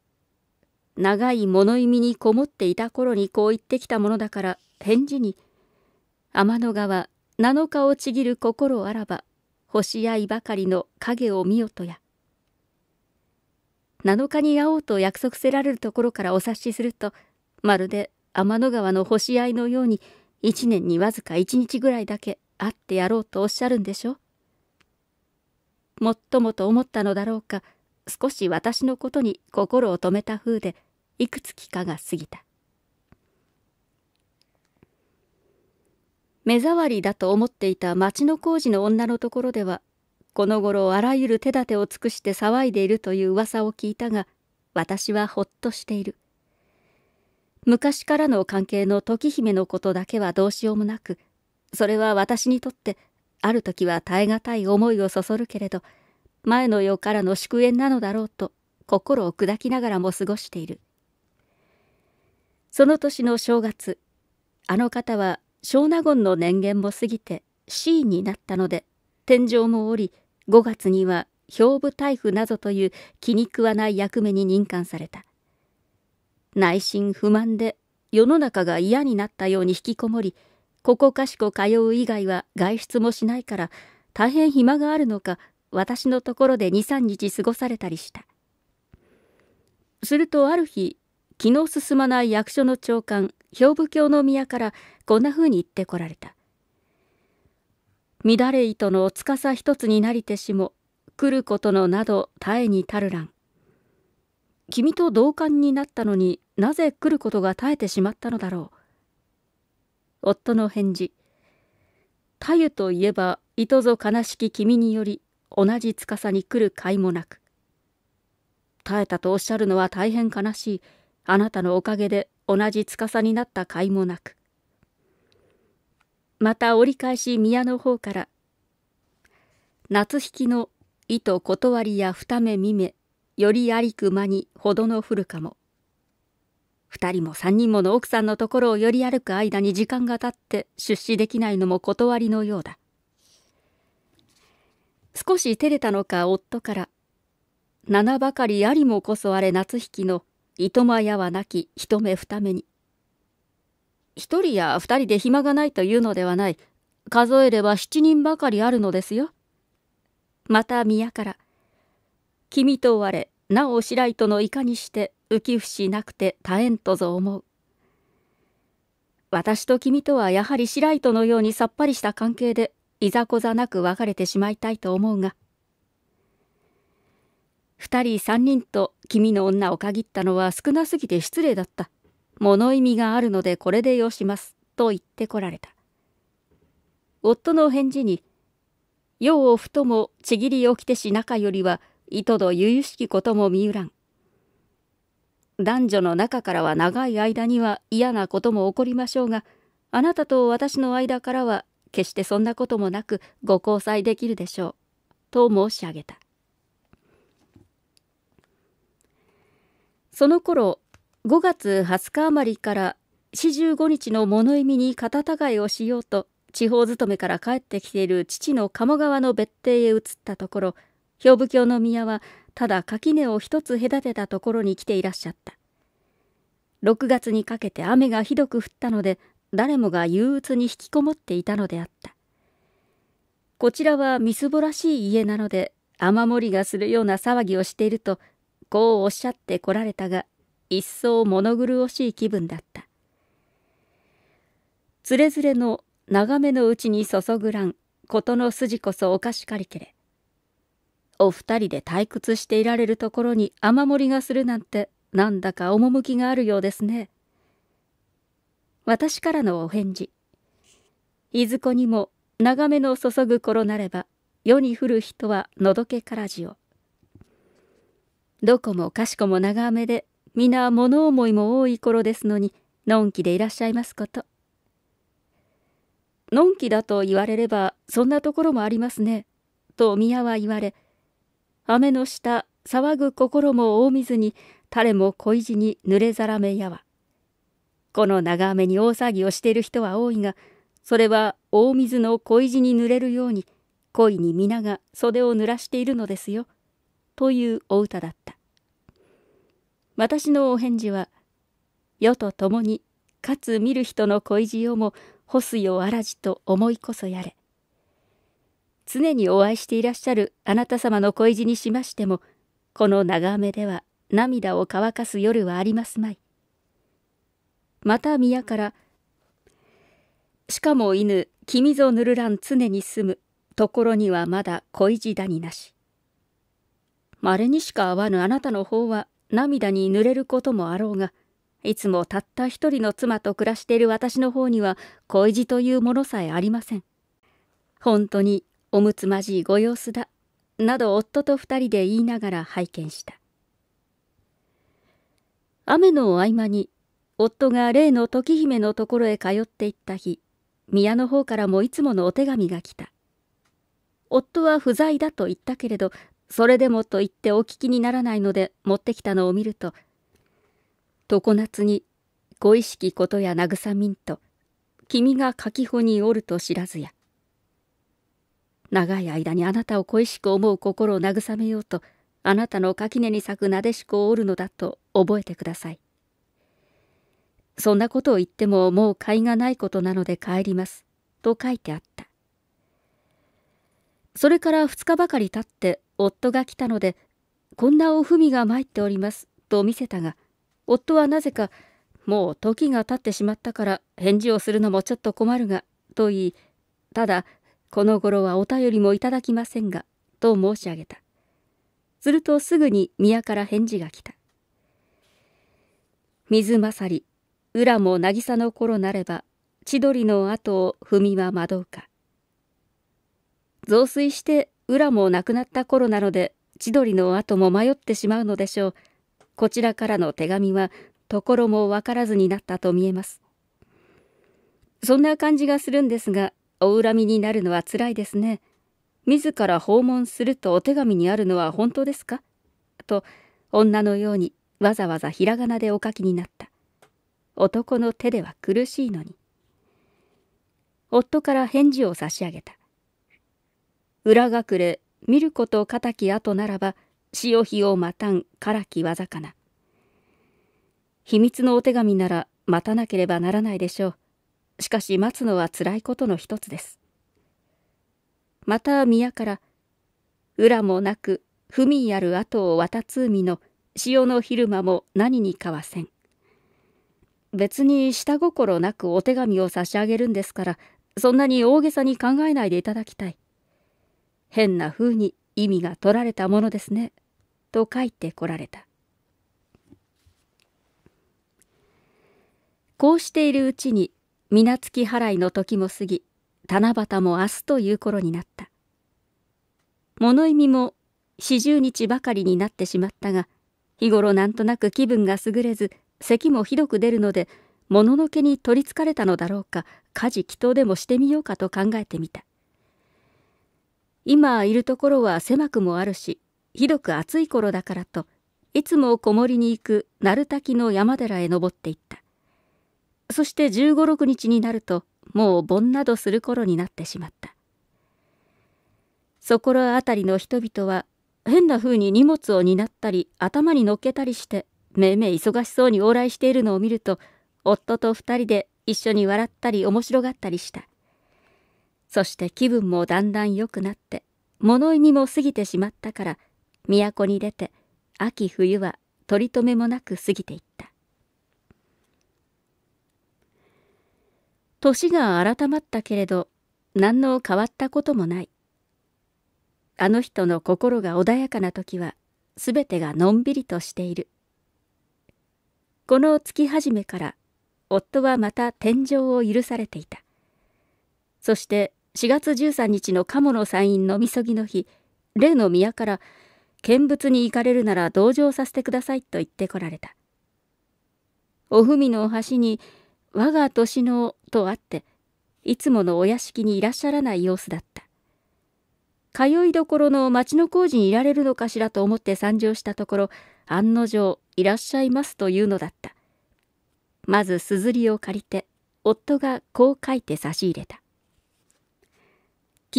長い物意味にこもっていた頃にこう言ってきたものだから返事に「天の川7日をちぎる心あらば星合いばかりの影を見よとや7日に会おうと約束せられるところからお察しするとまるで天の川の星合いのように一年にわずか一日ぐらいだけ会ってやろうとおっしゃるんでしょもっともと思ったのだろうか少し私のことに心を止めた風でいくつ期かが過ぎた目障りだと思っていた町の工事の女のところではこの頃あらゆる手立てを尽くして騒いでいるという噂を聞いたが私はほっとしている昔からの関係の時姫のことだけはどうしようもなくそれは私にとってある時は耐え難い思いをそそるけれど前の世からの祝宴なのだろうと心を砕きながらも過ごしているその年の正月あの方は小納言の年限も過ぎて C になったので天井も降り5月には兵部大夫などという気に食わない役目に任官された内心不満で世の中が嫌になったように引きこもりここかしこ通う以外は外出もしないから大変暇があるのか私のところで23日過ごされたりしたするとある日気の進まない役所の長官兵部教の宮からこんなふうに言ってこられた乱れ糸の司一つになりてしも来ることのなど耐えに足るらん君と同感になったのになぜ来ることが耐えてしまったのだろう夫の返事太夫といえば糸ぞ悲しき君により同じ司に来る甲斐もなく耐えたとおっしゃるのは大変悲しいあなたのおかげで同じ司になった甲斐もなく。また折り返し宮の方から、夏引きの糸断りや二目見目、よりありく間にほどの降るかも。二人も三人もの奥さんのところをより歩く間に時間が経って出資できないのも断りのようだ。少し照れたのか夫から、七ばかりありもこそあれ夏引きの糸間屋はなき一目二目に一人や二人で暇がないというのではない数えれば七人ばかりあるのですよまた宮から「君と我なお白糸のいかにして浮き伏なくて絶えんとぞ思う」私と君とはやはり白糸のようにさっぱりした関係でいざこざなく別れてしまいたいと思うが2人3人と君の女を限ったのは少なすぎて失礼だった。物意味があるのでこれでよします。と言ってこられた。夫の返事に、ようふともちぎり起きてし中よりは、糸どゆゆしきことも見うらん。男女の中からは長い間には嫌なことも起こりましょうが、あなたと私の間からは決してそんなこともなくご交際できるでしょう。と申し上げた。その頃5月20日余りから45日の物意味に肩違いをしようと地方勤めから帰ってきている父の鴨川の別邸へ移ったところ兵部教の宮はただ垣根を一つ隔てたところに来ていらっしゃった6月にかけて雨がひどく降ったので誰もが憂鬱に引きこもっていたのであったこちらはみすぼらしい家なので雨漏りがするような騒ぎをしているとこうおっしゃってこられたが、一層物狂しい気分だった。つれづれの長めのうちに注ぐらん、事の筋こそおかしかりけれ。お二人で退屈していられるところに雨漏りがするなんて、なんだか趣があるようですね。私からのお返事。いずこにも長めの注ぐ頃なれば、世に降る人はのどけからじを。どこもかしこも長雨で皆物思いも多い頃ですのにのんきでいらっしゃいますことのんきだと言われればそんなところもありますねと宮は言われ雨の下騒ぐ心も大水にれも小石に濡れざらめやわこの長雨に大騒ぎをしている人は多いがそれは大水の小石に濡れるように恋に皆が袖を濡らしているのですよ。というお歌だった。私のお返事は、世と共に、かつ見る人の恋路をも、干すよあらじと思いこそやれ。常にお会いしていらっしゃるあなた様の恋路にしましても、この長雨では涙を乾かす夜はありますまい。また宮から、しかも犬、君ぞぬるらん常に住む、ところにはまだ恋路だになし。稀にしか会わぬあなたの方は涙に濡れることもあろうが、いつもたった一人の妻と暮らしている私の方には恋路というものさえありません。本当におむつまじいご様子だ、など夫と二人で言いながら拝見した。雨の合間に夫が例の時姫のところへ通っていった日、宮の方からもいつものお手紙が来た。夫は不在だと言ったけれど、それでもと言ってお聞きにならないので持ってきたのを見ると常夏に恋しきことや慰みんと君が柿穂におると知らずや長い間にあなたを恋しく思う心を慰めようとあなたの垣根に咲くなでしこをおるのだと覚えてくださいそんなことを言ってももう甲斐がないことなので帰りますと書いてあったそれから二日ばかり経って夫が来たので、こんなお文が参っております、と見せたが、夫はなぜか、もう時が経ってしまったから返事をするのもちょっと困るが、と言い、ただ、この頃はお便りもいただきませんが、と申し上げた。するとすぐに宮から返事が来た。水勝り、浦も渚の頃なれば、千鳥の後を踏みは惑うか。増水して裏も亡くなった頃なので千鳥の後も迷ってしまうのでしょうこちらからの手紙はところも分からずになったと見えますそんな感じがするんですがお恨みになるのはつらいですね自ら訪問するとお手紙にあるのは本当ですかと女のようにわざわざひらがなでお書きになった男の手では苦しいのに夫から返事を差し上げた裏隠れ見ること敵き後ならば潮干をまたんからきわざかな秘密のお手紙なら待たなければならないでしょうしかし待つのはつらいことの一つですまた宮から裏もなく文やる後を渡つ海の潮の昼間も何にかはせん別に下心なくお手紙を差し上げるんですからそんなに大げさに考えないでいただきたい変な風に意味が取られたものですね。と書いてこられた。こうしているうちに、皆月払いの時も過ぎ、七夕も明日という頃になった。物意味も四十日ばかりになってしまったが、日頃なんとなく気分が優れず、咳もひどく出るので、もののけに取りつかれたのだろうか、家事祈祷でもしてみようかと考えてみた。今いるところは狭くもあるしひどく暑い頃だからといつも子守に行く鳴滝の山寺へ登っていったそして1 5 6日になるともう盆などする頃になってしまったそこら辺りの人々は変な風に荷物を担ったり頭に乗っけたりしてめいめい忙しそうに往来しているのを見ると夫と2人で一緒に笑ったり面白がったりしたそして気分もだんだん良くなって、物意味も過ぎてしまったから、都に出て、秋冬は取り留めもなく過ぎていった。年が改まったけれど、何の変わったこともない。あの人の心が穏やかな時は、すべてがのんびりとしている。この月始めから、夫はまた天井を許されていた。そして4月13日の鴨の参院のみそぎの日例の宮から見物に行かれるなら同情させてくださいと言ってこられたお文のお橋に我が年のとあっていつものお屋敷にいらっしゃらない様子だった通いどころの町の工事にいられるのかしらと思って参上したところ案の定いらっしゃいますというのだったまずすずりを借りて夫がこう書いて差し入れた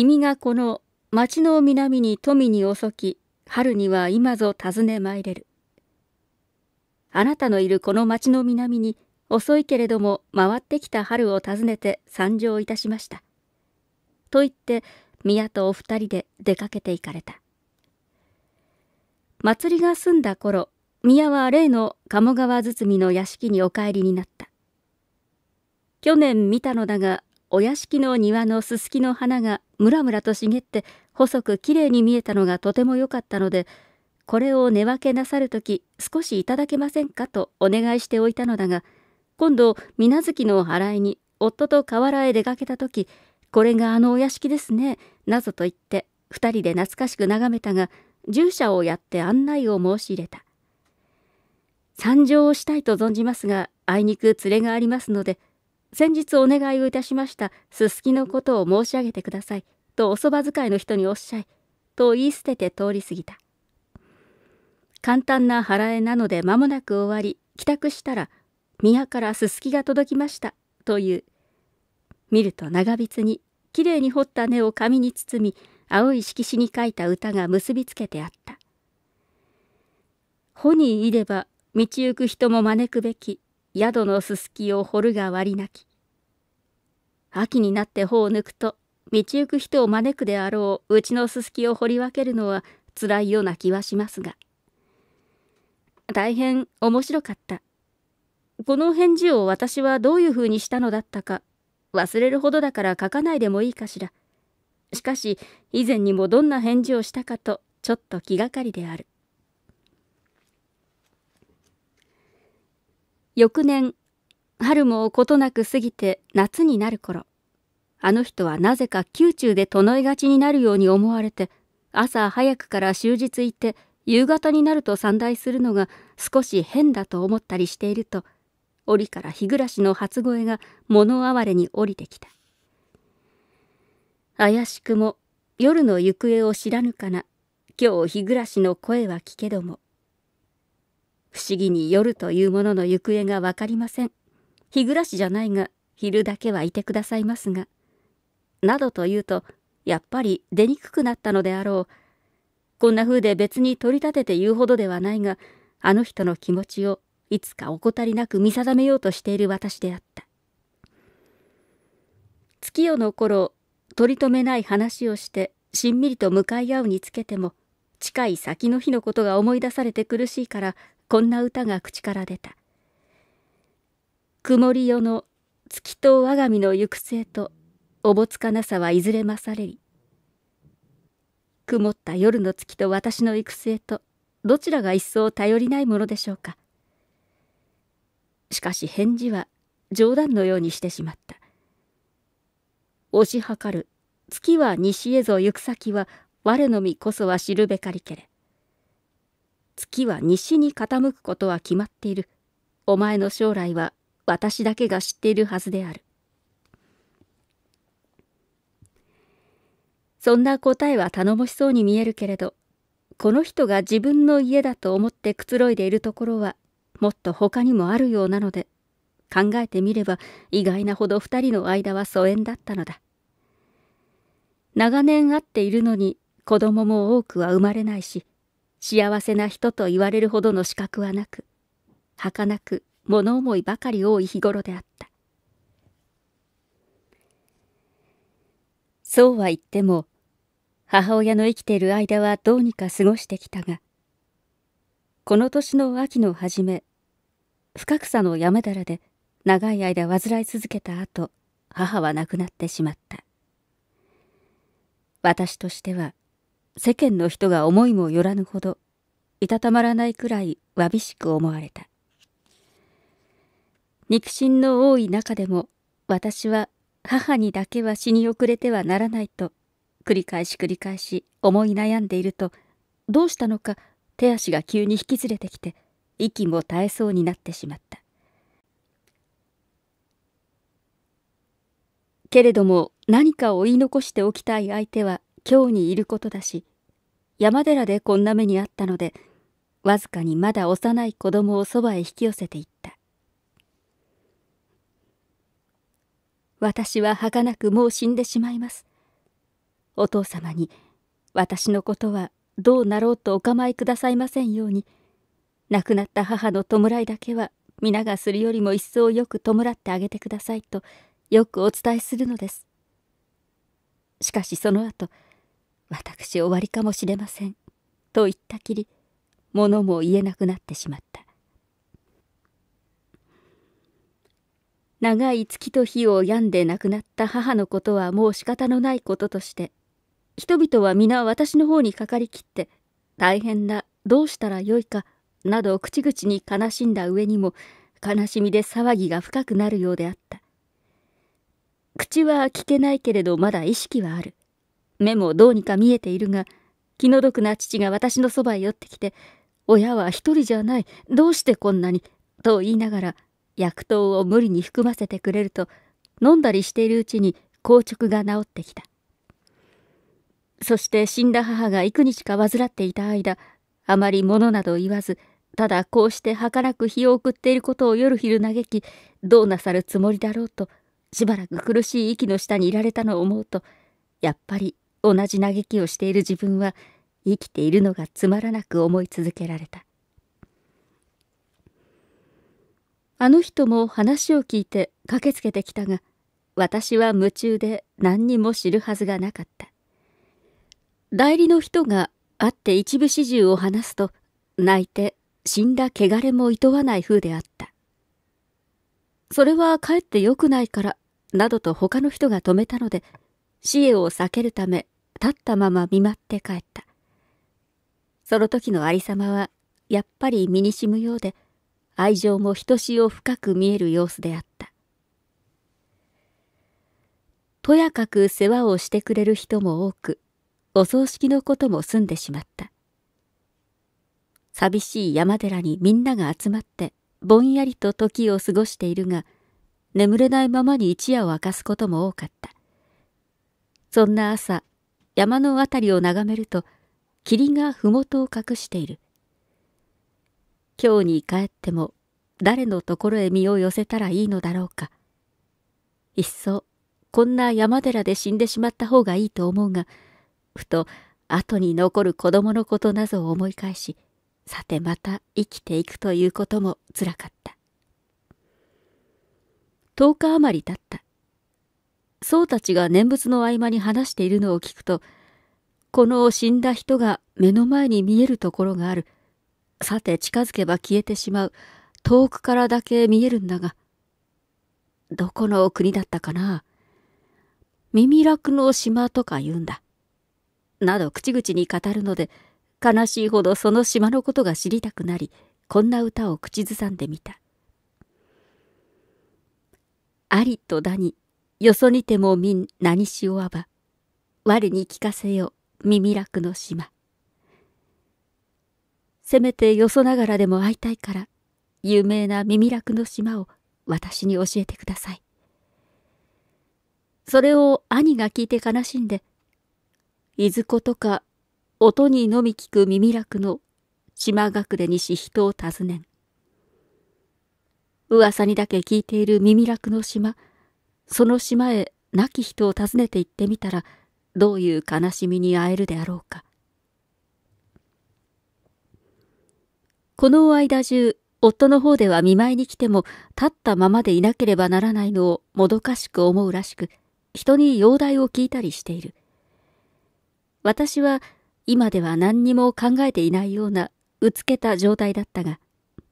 君がこの町の南に富に遅き春には今ぞ訪ね参れる。あなたのいるこの町の南に遅いけれども回ってきた春を訪ねて参上いたしました。と言って宮とお二人で出かけて行かれた。祭りが済んだ頃、宮は例の鴨川堤の屋敷にお帰りになった。去年見たのだがお屋敷の庭のすすきの花がムラムラと茂って細くきれいに見えたのがとても良かったのでこれを寝分けなさる時少しいただけませんかとお願いしておいたのだが今度水無月の払いに夫と河原へ出かけた時これがあのお屋敷ですねなどと言って2人で懐かしく眺めたが従者をやって案内を申し入れた参上をしたいと存じますがあいにく連れがありますので先日お願いをいたしましたすすきのことを申し上げてくださいとおそば使いの人におっしゃいと言い捨てて通り過ぎた簡単な払えなので間もなく終わり帰宅したら宮からすすきが届きましたという見ると長筆にきれいに彫った根を紙に包み青い色紙に書いた歌が結びつけてあった「穂にいれば道行く人も招くべき宿のすすきを掘るが割りなき。秋になって穂を抜くと、道行く人を招くであろううちのすすきを掘り分けるのはつらいような気はしますが。大変面白かった。この返事を私はどういうふうにしたのだったか、忘れるほどだから書かないでもいいかしら。しかし、以前にもどんな返事をしたかと、ちょっと気がかりである。翌年、春もことなく過ぎて夏になる頃、あの人はなぜか宮中で唱えがちになるように思われて、朝早くから終日行って、夕方になると散大するのが少し変だと思ったりしていると、折から日暮らしの初声が物哀れに降りてきた。怪しくも夜の行方を知らぬかな、今日日暮らしの声は聞けども、不思議に夜というものの行方が分かりません。日暮らしじゃないが、昼だけはいてくださいますが。などと言うと、やっぱり出にくくなったのであろう。こんな風で別に取り立てて言うほどではないが、あの人の気持ちをいつか怠りなく見定めようとしている私であった。月夜の頃、取り留めない話をして、しんみりと向かい合うにつけても、近い先の日のことが思い出されて苦しいからこんな歌が口から出た曇り夜の月と我が身の行く末とおぼつかなさはいずれまされり曇った夜の月と私の行く末とどちらが一層頼りないものでしょうかしかし返事は冗談のようにしてしまった推し量る月は西へぞ行く先は我の身こそは知るべかりけれ月は西に傾くことは決まっている。お前の将来は私だけが知っているはずである。そんな答えは頼もしそうに見えるけれど、この人が自分の家だと思ってくつろいでいるところは、もっと他にもあるようなので、考えてみれば意外なほど二人の間は疎遠だったのだ。長年会っているのに子供も多くは生まれないし、幸せな人と言われるほどの資格はなく、儚く物思いばかり多い日頃であった。そうは言っても、母親の生きている間はどうにか過ごしてきたが、この年の秋の初め、深草の山だらで長い間患い続けた後、母は亡くなってしまった。私としては、世間の人が思いもよらぬほどいたたまらないくらいわびしく思われた肉親の多い中でも私は母にだけは死に遅れてはならないと繰り返し繰り返し思い悩んでいるとどうしたのか手足が急に引きずれてきて息も絶えそうになってしまったけれども何かを言い残しておきたい相手は京にいることだし山寺でこんな目にあったのでわずかにまだ幼い子供をそばへ引き寄せていった私は儚くもう死んでしまいますお父様に私のことはどうなろうとお構いくださいませんように亡くなった母の弔いだけは皆がするよりも一層よく弔ってあげてくださいとよくお伝えするのですしかしその後私終わりかもしれません。と言ったきり、物も言えなくなってしまった。長い月と日を病んで亡くなった母のことはもう仕方のないこととして、人々は皆私の方にかかりきって、大変だ、どうしたらよいか、など口々に悲しんだ上にも、悲しみで騒ぎが深くなるようであった。口は聞けないけれどまだ意識はある。目もどうにか見えているが、気の毒な父が私のそばへ寄ってきて、親は一人じゃない、どうしてこんなに、と言いながら、薬湯を無理に含ませてくれると、飲んだりしているうちに硬直が治ってきた。そして死んだ母が幾日か患っていた間、あまり物など言わず、ただこうして儚く日を送っていることを夜昼嘆き、どうなさるつもりだろうと、しばらく苦しい息の下にいられたのを思うと、やっぱり同じ嘆きをしている自分は生きているのがつまらなく思い続けられたあの人も話を聞いて駆けつけてきたが私は夢中で何にも知るはずがなかった代理の人が会って一部始終を話すと泣いて死んだ汚れもいとわない風であったそれはかえってよくないからなどと他の人が止めたので死へを避けるため立ったまま見舞って帰った。その時の有様はやっぱり身にしむようで愛情もひとしお深く見える様子であった。とやかく世話をしてくれる人も多く、お葬式のことも済んでしまった。寂しい山寺にみんなが集まってぼんやりと時を過ごしているが、眠れないままに一夜を明かすことも多かった。そんな朝、山の辺りを眺めると、霧が麓を隠している。今日に帰っても、誰のところへ身を寄せたらいいのだろうか。いっそ、こんな山寺で死んでしまった方がいいと思うが、ふと、後に残る子供のことなぞを思い返し、さてまた生きていくということもつらかった。10日余り経った。僧たちが念仏の合間に話しているのを聞くと、この死んだ人が目の前に見えるところがある。さて近づけば消えてしまう。遠くからだけ見えるんだが。どこの国だったかな耳楽の島とか言うんだ。など口々に語るので、悲しいほどその島のことが知りたくなり、こんな歌を口ずさんでみた。ありとだによそにてもみん何しおわば、我に聞かせよ耳楽の島。せめてよそながらでも会いたいから、有名な耳楽の島を私に教えてください。それを兄が聞いて悲しんで、いずことか音にのみ聞く耳楽の島隠れにし人を訪ねん。噂にだけ聞いている耳楽の島、その島へ亡き人を訪ねて行ってみたらどういう悲しみに会えるであろうかこの間中夫の方では見舞いに来ても立ったままでいなければならないのをもどかしく思うらしく人に容体を聞いたりしている私は今では何にも考えていないようなうつけた状態だったが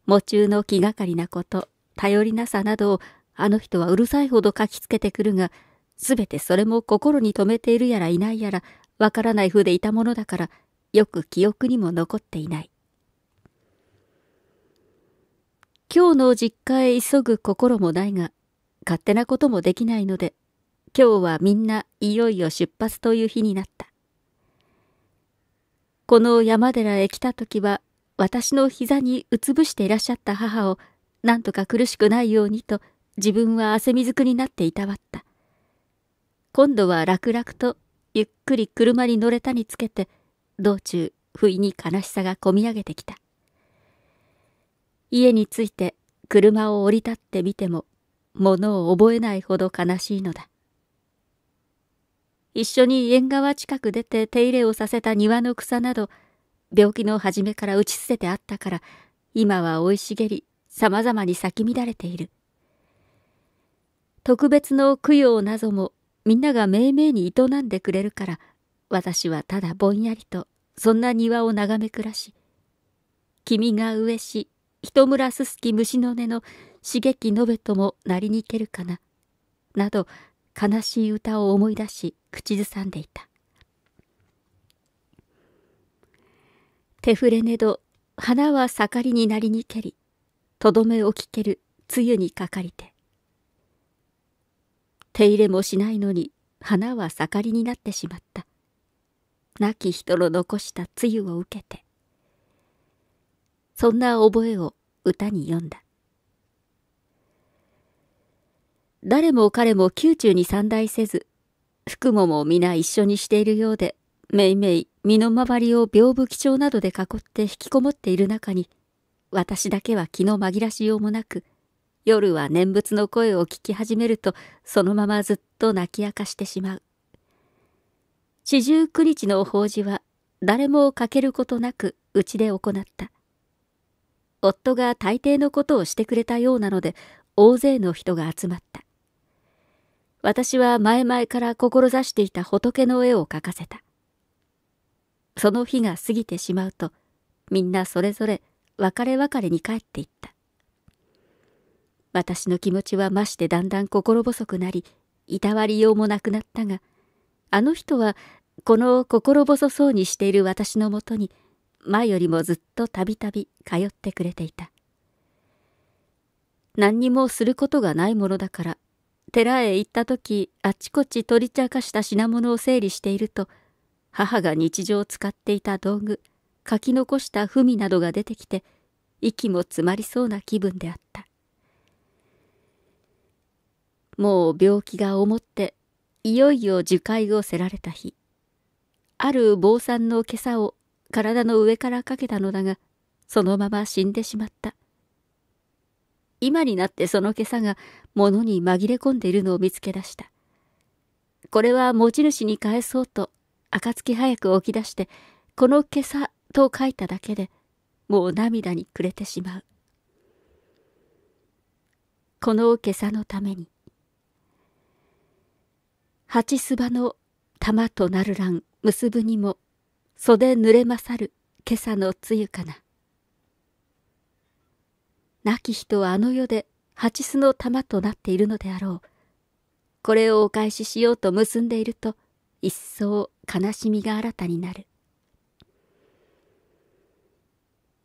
喪中の気がかりなこと頼りなさなどをあの人はうるさいほど書きつけてくるが、すべてそれも心に留めているやらいないやら、わからないうでいたものだから、よく記憶にも残っていない。今日の実家へ急ぐ心もないが、勝手なこともできないので、今日はみんないよいよ出発という日になった。この山寺へ来た時は、私の膝にうつぶしていらっしゃった母を、なんとか苦しくないようにと、自分は汗水くになっていたわった。今度は楽々とゆっくり車に乗れたにつけて、道中、不意に悲しさがこみ上げてきた。家に着いて車を降り立ってみても、物を覚えないほど悲しいのだ。一緒に縁側近く出て手入れをさせた庭の草など、病気の初めから打ち捨ててあったから、今は生い茂り、様々に咲き乱れている。特別の供養なぞもみんながめいめいに営んでくれるから、私はただぼんやりとそんな庭を眺め暮らし、君が飢えし、人村すすき虫の音の刺激のべともなりにけるかな、など悲しい歌を思い出し口ずさんでいた。手触れねど花は盛りになりにけりとどめをきける梅雨にかかりて手入れもしないのに花は盛りになってしまった亡き人の残した露を受けてそんな覚えを歌に詠んだ誰も彼も宮中に散大せず服もも皆一緒にしているようでめいめい身の回りを屏風基調などで囲って引きこもっている中に私だけは気の紛らしようもなく夜は念仏の声を聞き始めるとそのままずっと泣き明かしてしまう四十九日の法事は誰もかけることなくうちで行った夫が大抵のことをしてくれたようなので大勢の人が集まった私は前々から志していた仏の絵を描かせたその日が過ぎてしまうとみんなそれぞれ別れ別れに帰っていった私の気持ちはましてだんだん心細くなり、いたわりようもなくなったが、あの人はこの心細そうにしている私のもとに、前よりもずっとたびたび通ってくれていた。何にもすることがないものだから、寺へ行った時、あちこち取りちゃかした品物を整理していると、母が日常使っていた道具、書き残した文などが出てきて、息も詰まりそうな気分であった。もう病気が重って、いよいよ樹海をせられた日。ある坊さんの袈裟を体の上からかけたのだが、そのまま死んでしまった。今になってその袈裟が物に紛れ込んでいるのを見つけ出した。これは持ち主に返そうと、暁早く起き出して、この袈裟と書いただけで、もう涙に暮れてしまう。この袈裟のために。八すばの玉となるらん結ぶにも袖濡れまさる今朝のつゆかな亡き人はあの世で蜂巣の玉となっているのであろうこれをお返ししようと結んでいると一層悲しみが新たになる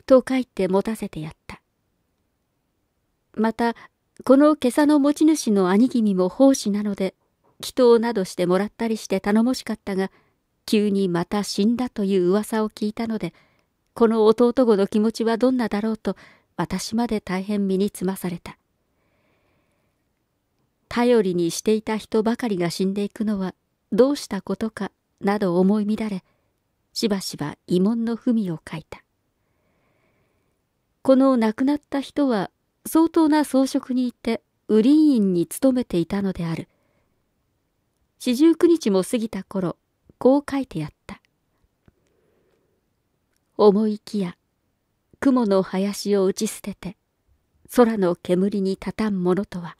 と書いて持たせてやったまたこの今朝の持ち主の兄君も奉仕なので祈祷などしてもらったりして頼もしかったが、急にまた死んだという噂を聞いたので、この弟子の気持ちはどんなだろうと、私まで大変身につまされた。頼りにしていた人ばかりが死んでいくのはどうしたことかなど思い乱れ、しばしば疑問の文を書いた。この亡くなった人は相当な装飾にいて、ウリ院ンに勤めていたのである。四十九日も過ぎた頃、こう書いてあった。思いきや、雲の林を打ち捨てて、空の煙にたたんものとは、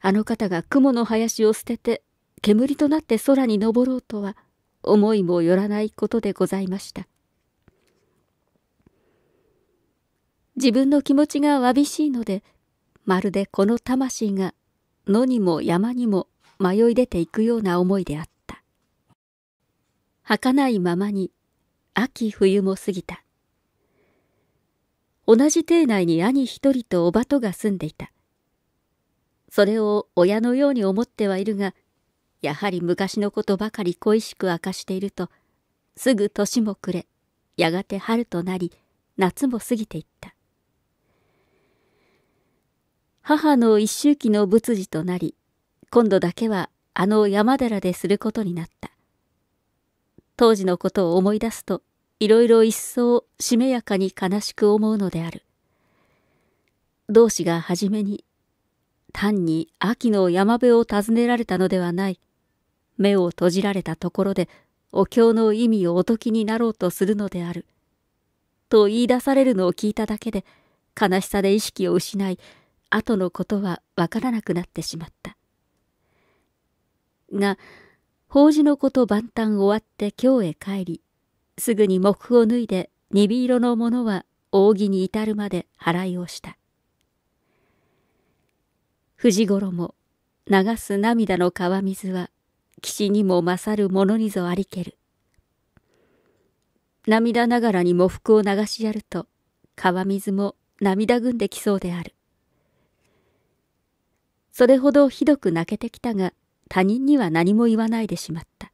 あの方が雲の林を捨てて、煙となって空に登ろうとは、思いもよらないことでございました。自分の気持ちがわびしいので、まるでこの魂が野にも山にも迷い出ていくような思いであった。儚いままに秋冬も過ぎた。同じ邸内に兄一人とおばとが住んでいた。それを親のように思ってはいるが、やはり昔のことばかり恋しく明かしていると、すぐ年も暮れ、やがて春となり、夏も過ぎていった。母の一周忌の仏事となり、今度だけはあの山寺ですることになった。当時のことを思い出すと、いろいろ一層しめやかに悲しく思うのである。同志が初めに、単に秋の山辺を訪ねられたのではない。目を閉じられたところで、お経の意味をおときになろうとするのである。と言い出されるのを聞いただけで、悲しさで意識を失い、後のことはわからなくなってしまった。が、法事のこと万端終わって京へ帰り、すぐに木を脱いで鈍色のものは扇に至るまで払いをした。藤五郎も流す涙の川水は岸にも勝るものにぞありける。涙ながらに喪服を流しやると川水も涙ぐんできそうである。それほどひどく泣けてきたが、他人には何も言わないでしまった。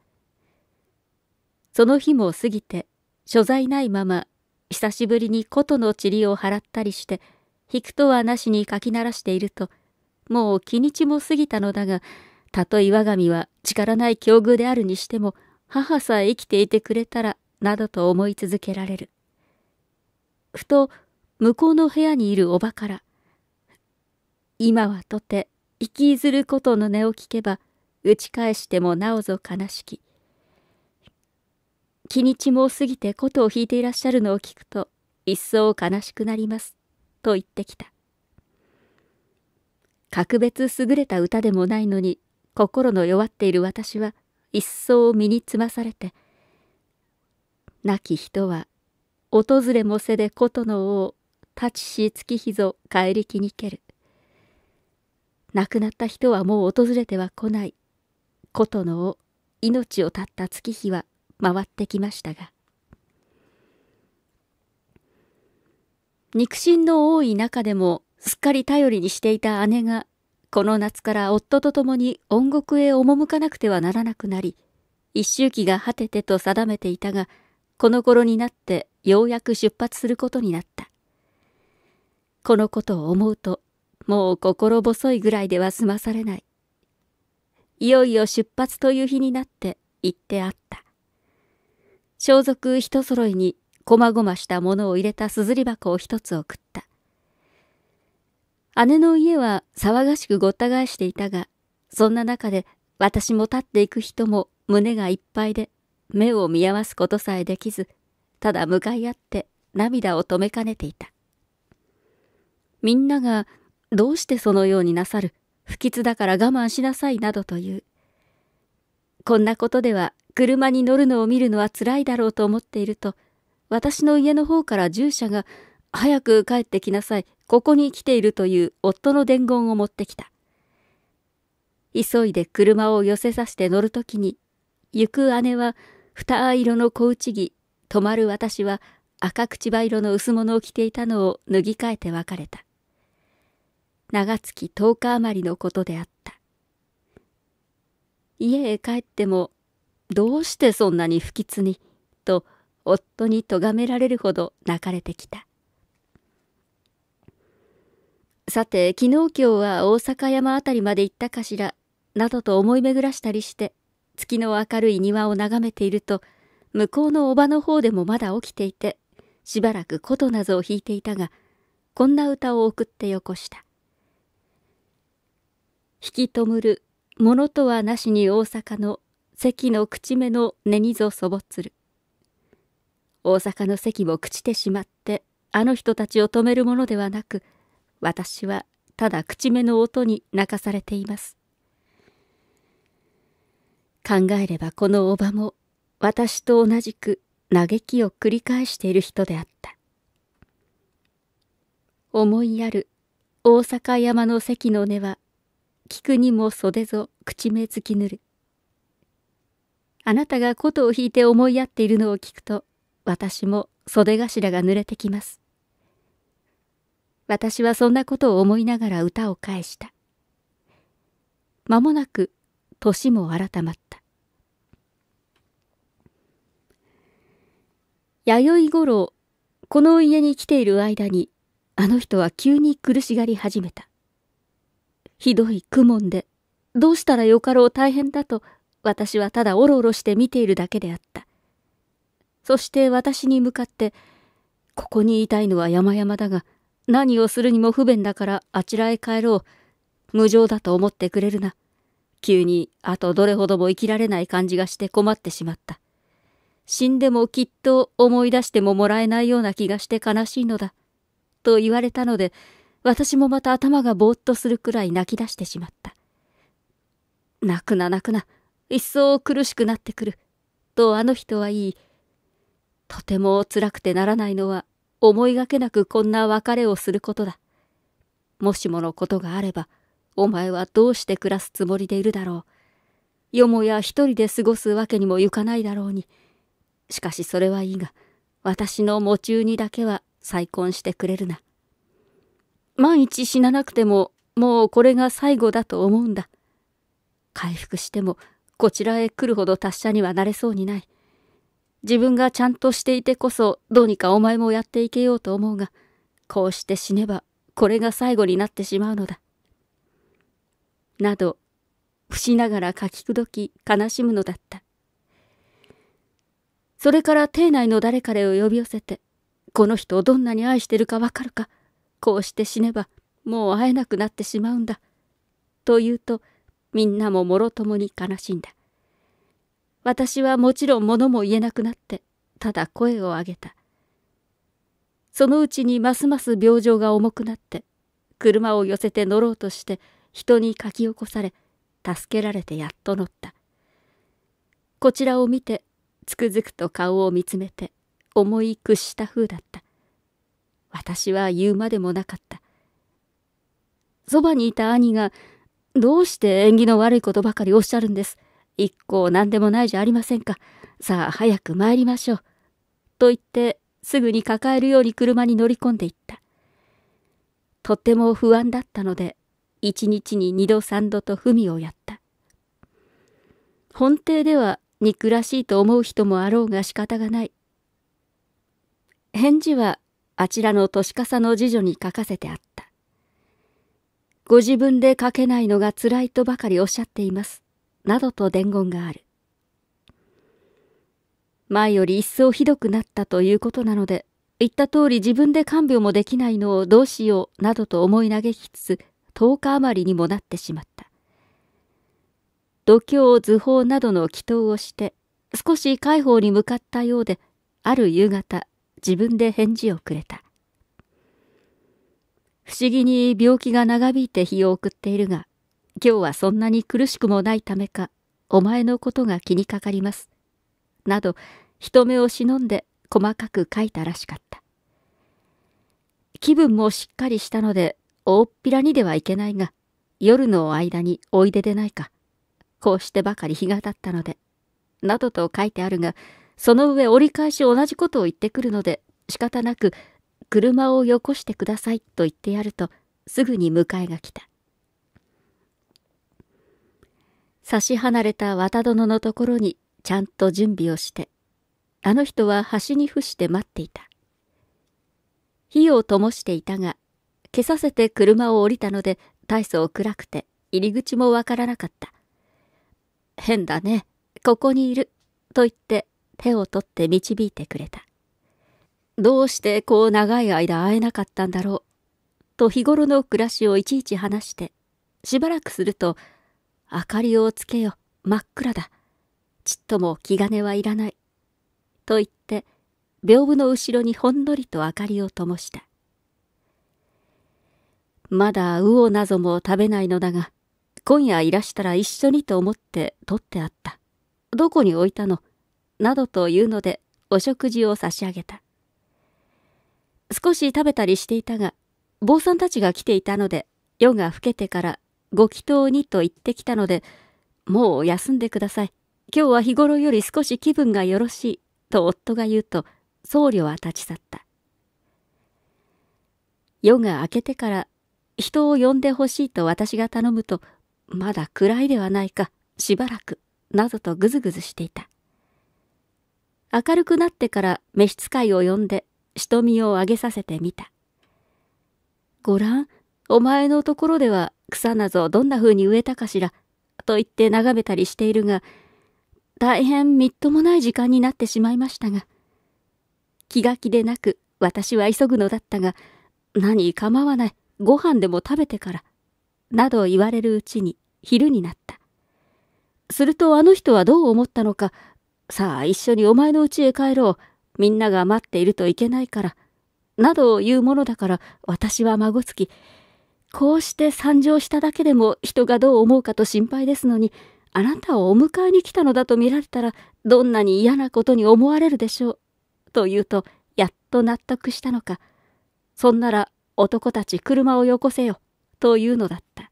その日も過ぎて、所在ないまま、久しぶりに琴の塵を払ったりして、引くとはなしにかき鳴らしていると、もう気ちも過ぎたのだが、たとえ我が身は力ない境遇であるにしても、母さえ生きていてくれたら、などと思い続けられる。ふと、向こうの部屋にいるおばから、今はとて生きずることの音を聞けば打ち返してもなおぞ悲しき気にちも過ぎて琴を弾いていらっしゃるのを聞くと一層悲しくなりますと言ってきた格別優れた歌でもないのに心の弱っている私は一層身につまされて亡き人は訪れもせで琴の王立ちし月日ぞ帰りきにける亡くなった人はもう訪れては来ない。琴のを命を絶った月日は回ってきましたが。肉親の多い中でもすっかり頼りにしていた姉が、この夏から夫と共に音国へ赴かなくてはならなくなり、一周期が果ててと定めていたが、この頃になってようやく出発することになった。このことを思うともう心細いぐらいでは済まされない。いよいよ出発という日になって行ってあった。装束一揃いに、こまごましたものを入れたすずり箱を一つ送った。姉の家は騒がしくごった返していたが、そんな中で私も立っていく人も胸がいっぱいで、目を見合わすことさえできず、ただ向かい合って涙を止めかねていた。みんながどうしてそのようになさる、不吉だから我慢しなさいなどという。こんなことでは車に乗るのを見るのは辛いだろうと思っていると、私の家の方から従者が、早く帰ってきなさい、ここに来ているという夫の伝言を持ってきた。急いで車を寄せさして乗るときに、行く姉は二色の小内着、止まる私は赤口葉色の薄物を着ていたのを脱ぎ替えて別れた。長月10日余りのことであった。家へ帰っても、どうしてそんなに不吉に、と夫に咎められるほど泣かれてきた。さて、昨日今日は大阪山辺りまで行ったかしら、などと思い巡らしたりして、月の明るい庭を眺めていると、向こうのおばの方でもまだ起きていて、しばらく琴なぞを弾いていたが、こんな歌を送ってよこした。引きとむるものとはなしに大阪の関の口目の根にぞそぼつる大阪の席も朽ちてしまってあの人たちを止めるものではなく私はただ口目の音に泣かされています考えればこのおばも私と同じく嘆きを繰り返している人であった思いやる大阪山の関の根は聞くにも袖ぞ口目つきぬる。あなたが琴を弾いて思い合っているのを聞くと、私も袖頭が濡れてきます。私はそんなことを思いながら歌を返した。間もなく年も改まった。弥生頃この家に来ている間に、あの人は急に苦しがり始めた。ひどい苦悶で、どうしたらよかろう大変だと、私はただおろおろして見ているだけであった。そして私に向かって、ここにいたいのは山々だが、何をするにも不便だからあちらへ帰ろう。無情だと思ってくれるな。急に、あとどれほども生きられない感じがして困ってしまった。死んでもきっと思い出してももらえないような気がして悲しいのだ。と言われたので、私もまた頭がぼーっとするくらい泣き出してしまった。泣くな泣くな、一層苦しくなってくる、とあの人は言い、とても辛くてならないのは思いがけなくこんな別れをすることだ。もしものことがあれば、お前はどうして暮らすつもりでいるだろう。よもや一人で過ごすわけにもいかないだろうに。しかしそれはいいが、私の喪中にだけは再婚してくれるな。万一死ななくても、もうこれが最後だと思うんだ。回復しても、こちらへ来るほど達者にはなれそうにない。自分がちゃんとしていてこそ、どうにかお前もやっていけようと思うが、こうして死ねば、これが最後になってしまうのだ。など、伏しながら書きくどき悲しむのだった。それから邸内の誰かを呼び寄せて、この人をどんなに愛してるかわかるか、こうして死ねばもう会えなくなってしまうんだ。と言うとみんなももろともに悲しんだ。私はもちろん物も言えなくなってただ声を上げた。そのうちにますます病状が重くなって車を寄せて乗ろうとして人に書き起こされ助けられてやっと乗った。こちらを見てつくづくと顔を見つめて重い屈した風だった。私は言うまでもなかった。そばにいた兄が、どうして縁起の悪いことばかりおっしゃるんです。一向何でもないじゃありませんか。さあ早く参りましょう。と言って、すぐに抱えるように車に乗り込んでいった。とても不安だったので、一日に二度三度と文をやった。本邸では憎らしいと思う人もあろうが仕方がない。返事はあちらの年笠の次女に書かせてあった。ご自分で書けないのが辛いとばかりおっしゃっています。などと伝言がある。前より一層ひどくなったということなので、言った通り自分で看病もできないのをどうしようなどと思い嘆きつつ、10日余りにもなってしまった。度胸図法などの祈祷をして、少し解放に向かったようで、ある夕方、自分で返事をくれた。不思議に病気が長引いて日を送っているが、今日はそんなに苦しくもないためか、お前のことが気にかかります。など、人目を忍んで細かく書いたらしかった。気分もしっかりしたので、大っぴらにではいけないが、夜の間においででないか。こうしてばかり日が経ったので、などと書いてあるが、その上折り返し同じことを言ってくるので、仕方なく、車をよこしてくださいと言ってやると、すぐに迎えが来た。差し離れた綿殿のところにちゃんと準備をして、あの人は端に伏して待っていた。火を灯していたが、消させて車を降りたので、大層暗くて、入り口もわからなかった。変だね、ここにいる、と言って手を取って導いてくれた。どうしてこう長い間会えなかったんだろう、と日頃の暮らしをいちいち話して、しばらくすると、明かりをつけよ、真っ暗だ。ちっとも気兼ねはいらない。と言って、屏風の後ろにほんのりと明かりを灯した。まだ魚なども食べないのだが、今夜いらしたら一緒にと思って取ってあった。どこに置いたのなどというのでお食事を差し上げた。少し食べたりしていたが、坊さんたちが来ていたので、夜が更けてからご祈祷にと言ってきたので、もう休んでください。今日は日頃より少し気分がよろしい、と夫が言うと、僧侶は立ち去った。夜が明けてから、人を呼んでほしいと私が頼むと、まだ暗いではないか、しばらく、などとぐずぐずしていた。明るくなってから召使いを呼んで、瞳を上げさせてみた。ご覧、お前のところでは草なぞどんな風に植えたかしら、と言って眺めたりしているが、大変みっともない時間になってしまいましたが、気が気でなく私は急ぐのだったが、何構わない、ご飯でも食べてから、など言われるうちに昼になった。するとあの人はどう思ったのか、さあ一緒にお前の家へ帰ろう。みんなが待っているといけないから。などを言うものだから私は孫つき。こうして参上しただけでも人がどう思うかと心配ですのに、あなたをお迎えに来たのだと見られたら、どんなに嫌なことに思われるでしょう。と言うと、やっと納得したのか。そんなら、男たち車をよこせよ。というのだった。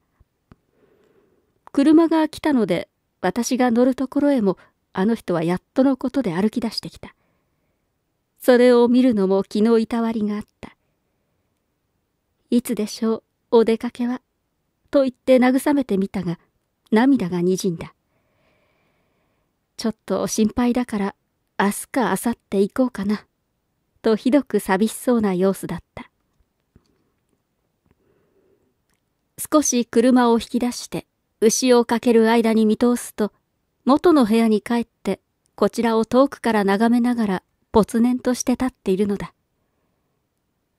車が来たので、私が乗るところへもあの人はやっとのことで歩き出してきた。それを見るのも気のいたわりがあった。いつでしょう、お出かけは。と言って慰めてみたが、涙がにじんだ。ちょっと心配だから、明日か明後日行こうかな。とひどく寂しそうな様子だった。少し車を引き出して、牛をかける間に見通すと、元の部屋に帰って、こちらを遠くから眺めながら、ぽつんとして立っているのだ。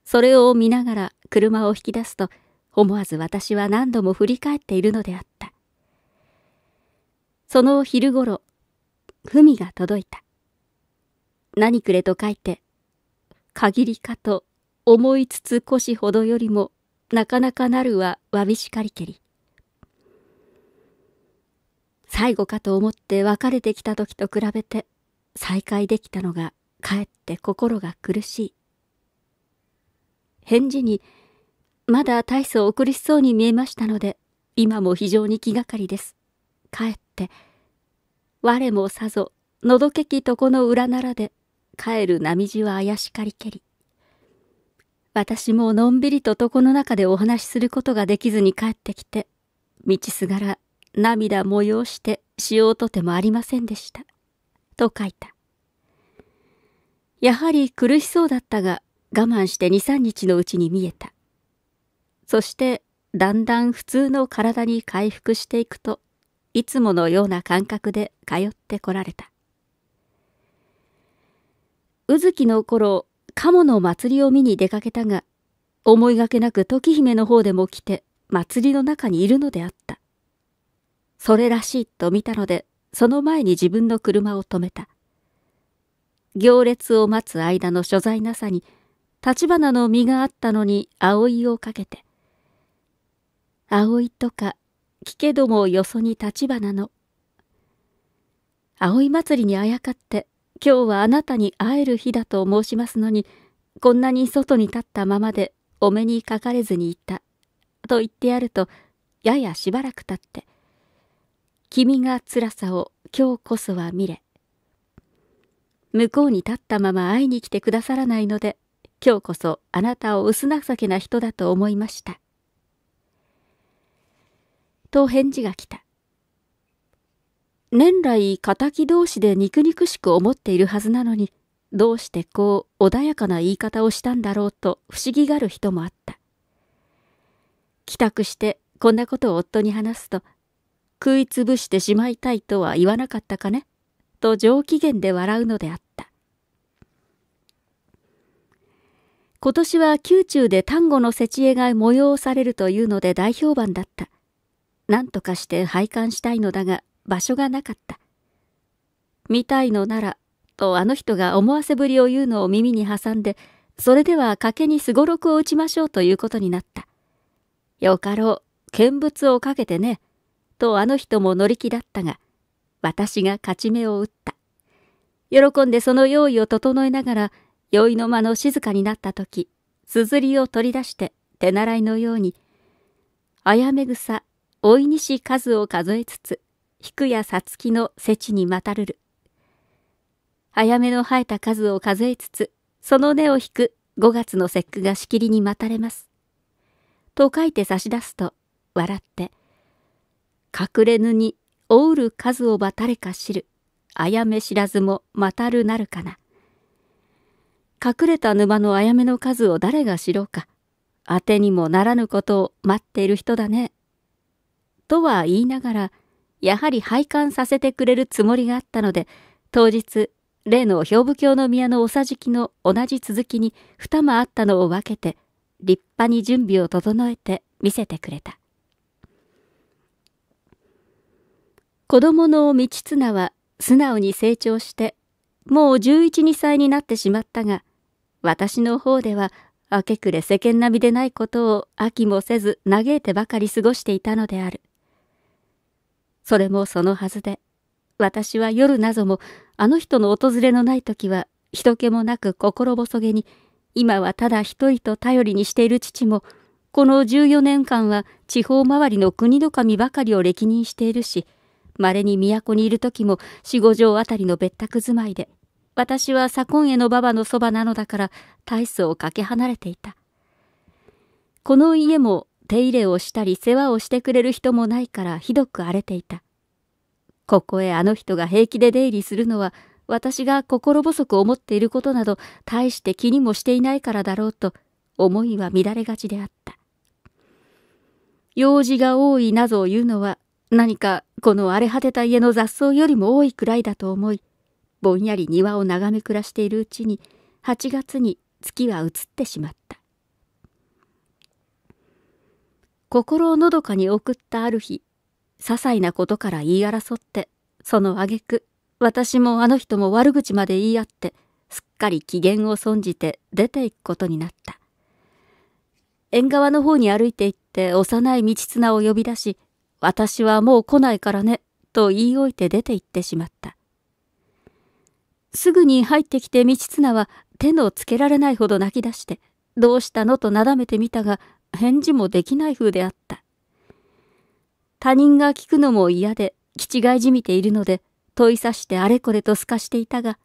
それを見ながら車を引き出すと、思わず私は何度も振り返っているのであった。その昼ごろ、文が届いた。何くれと書いて、限りかと思いつつ腰ほどよりも、なかなかなるはわびしかりけり。最後かと思って別れてきた時と比べて再会できたのがかえって心が苦しい。返事に、まだ大層お苦しそうに見えましたので、今も非常に気がかりです。かえって、我もさぞ、のどけきとこの裏ならで、帰る波地は怪しかりけり。私ものんびりと床の中でお話しすることができずに帰ってきて、道すがら涙催してしようとてもありませんでした。と書いた。やはり苦しそうだったが我慢して二三日のうちに見えた。そしてだんだん普通の体に回復していくといつものような感覚で通ってこられた。うずきの頃、鴨の祭りを見に出かけたが、思いがけなく時姫の方でも来て、祭りの中にいるのであった。それらしいと見たので、その前に自分の車を止めた。行列を待つ間の所在なさに、立花の実があったのに葵をかけて、葵とか、聞けどもよそに立花の、葵祭りにあやかって、今日はあなたに会える日だと申しますのに、こんなに外に立ったままでお目にかかれずにいた、と言ってやると、ややしばらくたって、君が辛さを今日こそは見れ。向こうに立ったまま会いに来てくださらないので、今日こそあなたを薄情けな人だと思いました。と返事が来た。年来敵同士で肉々しく思っているはずなのに、どうしてこう穏やかな言い方をしたんだろうと不思議がる人もあった。帰宅してこんなことを夫に話すと、食いつぶしてしまいたいとは言わなかったかねと上機嫌で笑うのであった。今年は宮中で丹後の設営が催されるというので大評判だった。何とかして拝観したいのだが場所がなかった。見たいのなら、とあの人が思わせぶりを言うのを耳に挟んで、それでは賭けにすごろくを打ちましょうということになった。よかろう、見物をかけてね。とあの人も乗り気だったが、私が勝ち目を打った。喜んでその用意を整えながら、酔いの間の静かになった時、すずりを取り出して手習いのように、あやめ草、おいにし数を数えつつ、くやさつきのせちにまたるる。あやめの生えた数を数えつつ、その根を引く五月の節句がしきりに待たれます。と書いて差し出すと、笑って、隠れぬにおうる数をば誰か知るあやめ知らずもまたるなるかな隠れた沼のあやめの数を誰が知ろうか当てにもならぬことを待っている人だねとは言いながらやはり拝観させてくれるつもりがあったので当日例の兵部教の宮のおさじきの同じ続きに二間あったのを分けて立派に準備を整えて見せてくれた子供の道綱は素直に成長して、もう11、2歳になってしまったが、私の方では明け暮れ世間並みでないことを飽きもせず嘆いてばかり過ごしていたのである。それもそのはずで、私は夜なぞもあの人の訪れのない時は人気もなく心細げに、今はただ一人と頼りにしている父も、この14年間は地方周りの国の神ばかりを歴任しているし、稀に都にいる時も四五畳あたりの別宅住まいで、私は左近への馬場のそばなのだから大層かけ離れていた。この家も手入れをしたり世話をしてくれる人もないからひどく荒れていた。ここへあの人が平気で出入りするのは私が心細く思っていることなど大して気にもしていないからだろうと思いは乱れがちであった。用事が多いなぞを言うのは何かこの荒れ果てた家の雑草よりも多いくらいだと思いぼんやり庭を眺め暮らしているうちに8月に月は移ってしまった心をのどかに送ったある日些細なことから言い争ってその挙句私もあの人も悪口まで言い合ってすっかり機嫌を損じて出ていくことになった縁側の方に歩いて行って幼い道綱を呼び出し私はもう来ないからね、と言い置いて出て行ってしまった。すぐに入ってきて道綱は手のつけられないほど泣き出して、どうしたのとなだめてみたが、返事もできない風であった。他人が聞くのも嫌で、気違いじみているので、問いさしてあれこれと透かしていたが、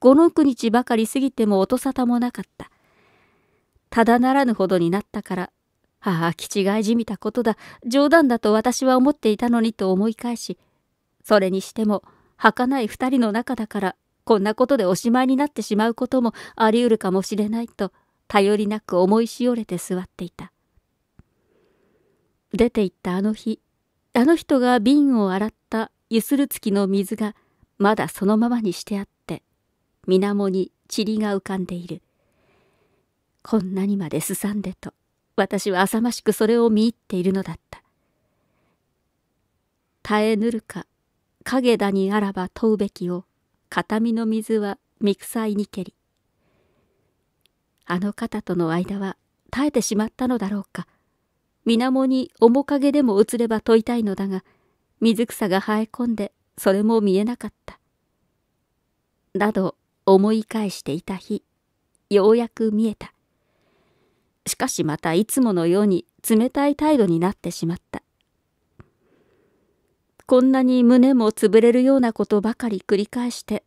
五六日ばかり過ぎても音沙汰もなかった。ただならぬほどになったから、ああ、気違いじみたことだ、冗談だと私は思っていたのにと思い返し、それにしても、儚い二人の中だから、こんなことでおしまいになってしまうこともあり得るかもしれないと、頼りなく思いしおれて座っていた。出て行ったあの日、あの人が瓶を洗ったゆするつきの水が、まだそのままにしてあって、水面に塵が浮かんでいる。こんなにまですさんでと。私は浅ましくそれを見入っているのだった。耐えぬるか、影だにあらば問うべきを、形見の水はミ臭いにけり。あの方との間は耐えてしまったのだろうか。水面に面影でも映れば問いたいのだが、水草が生え込んでそれも見えなかった。など思い返していた日、ようやく見えた。しかしまたいつものように冷たい態度になってしまった。こんなに胸も潰れるようなことばかり繰り返して、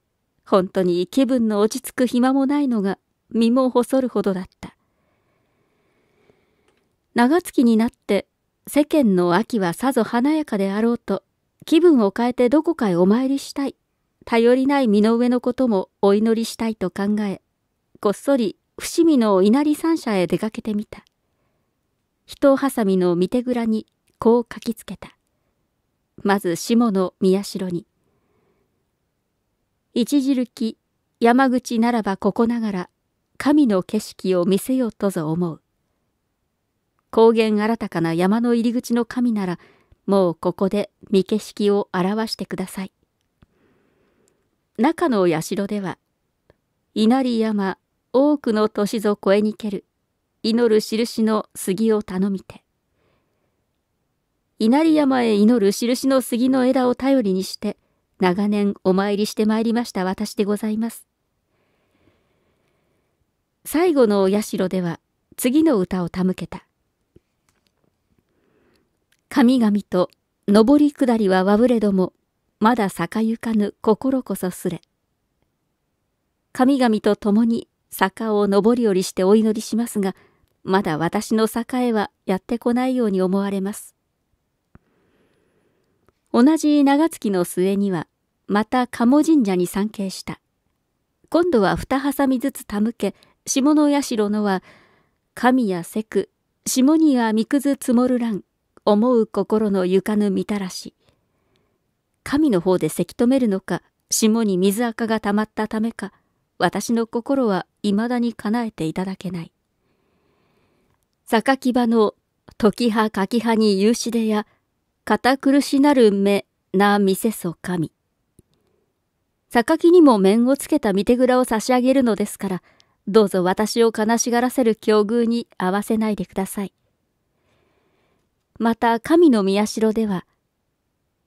本当に気分の落ち着く暇もないのが身も細るほどだった。長月になって世間の秋はさぞ華やかであろうと気分を変えてどこかへお参りしたい頼りない身の上のこともお祈りしたいと考えこっそり伏見の稲荷三社へ出かけてみた。人さみの御手蔵にこう書きつけた。まず下の宮代に。著き山口ならばここながら神の景色を見せよとぞ思う。高原新たかな山の入り口の神ならもうここで見景色を表してください。中の社では稲荷山多くの年ぞ越えにける祈る印の杉を頼みて稲荷山へ祈る印の杉の枝を頼りにして長年お参りしてまいりました私でございます最後のお社では次の歌を手向けた神々と上り下りはわぶれどもまだ坂ゆかぬ心こそすれ神々と共に坂を上り下りしてお祈りしますが、まだ私の坂へはやってこないように思われます。同じ長月の末には、また鴨神社に参詣した。今度は二挟みずつ手向け、下の社のは、神やセク、下には見くず積もるらん、思う心の床ぬみたらし。神の方でせき止めるのか、下に水垢がたまったためか、私の心はいまだに叶えていただけない。榊場の時派柿派に夕しでや、堅苦しなる目な見せそ神。榊にも面をつけた見手蔵を差し上げるのですから、どうぞ私を悲しがらせる境遇に合わせないでください。また神の宮代では、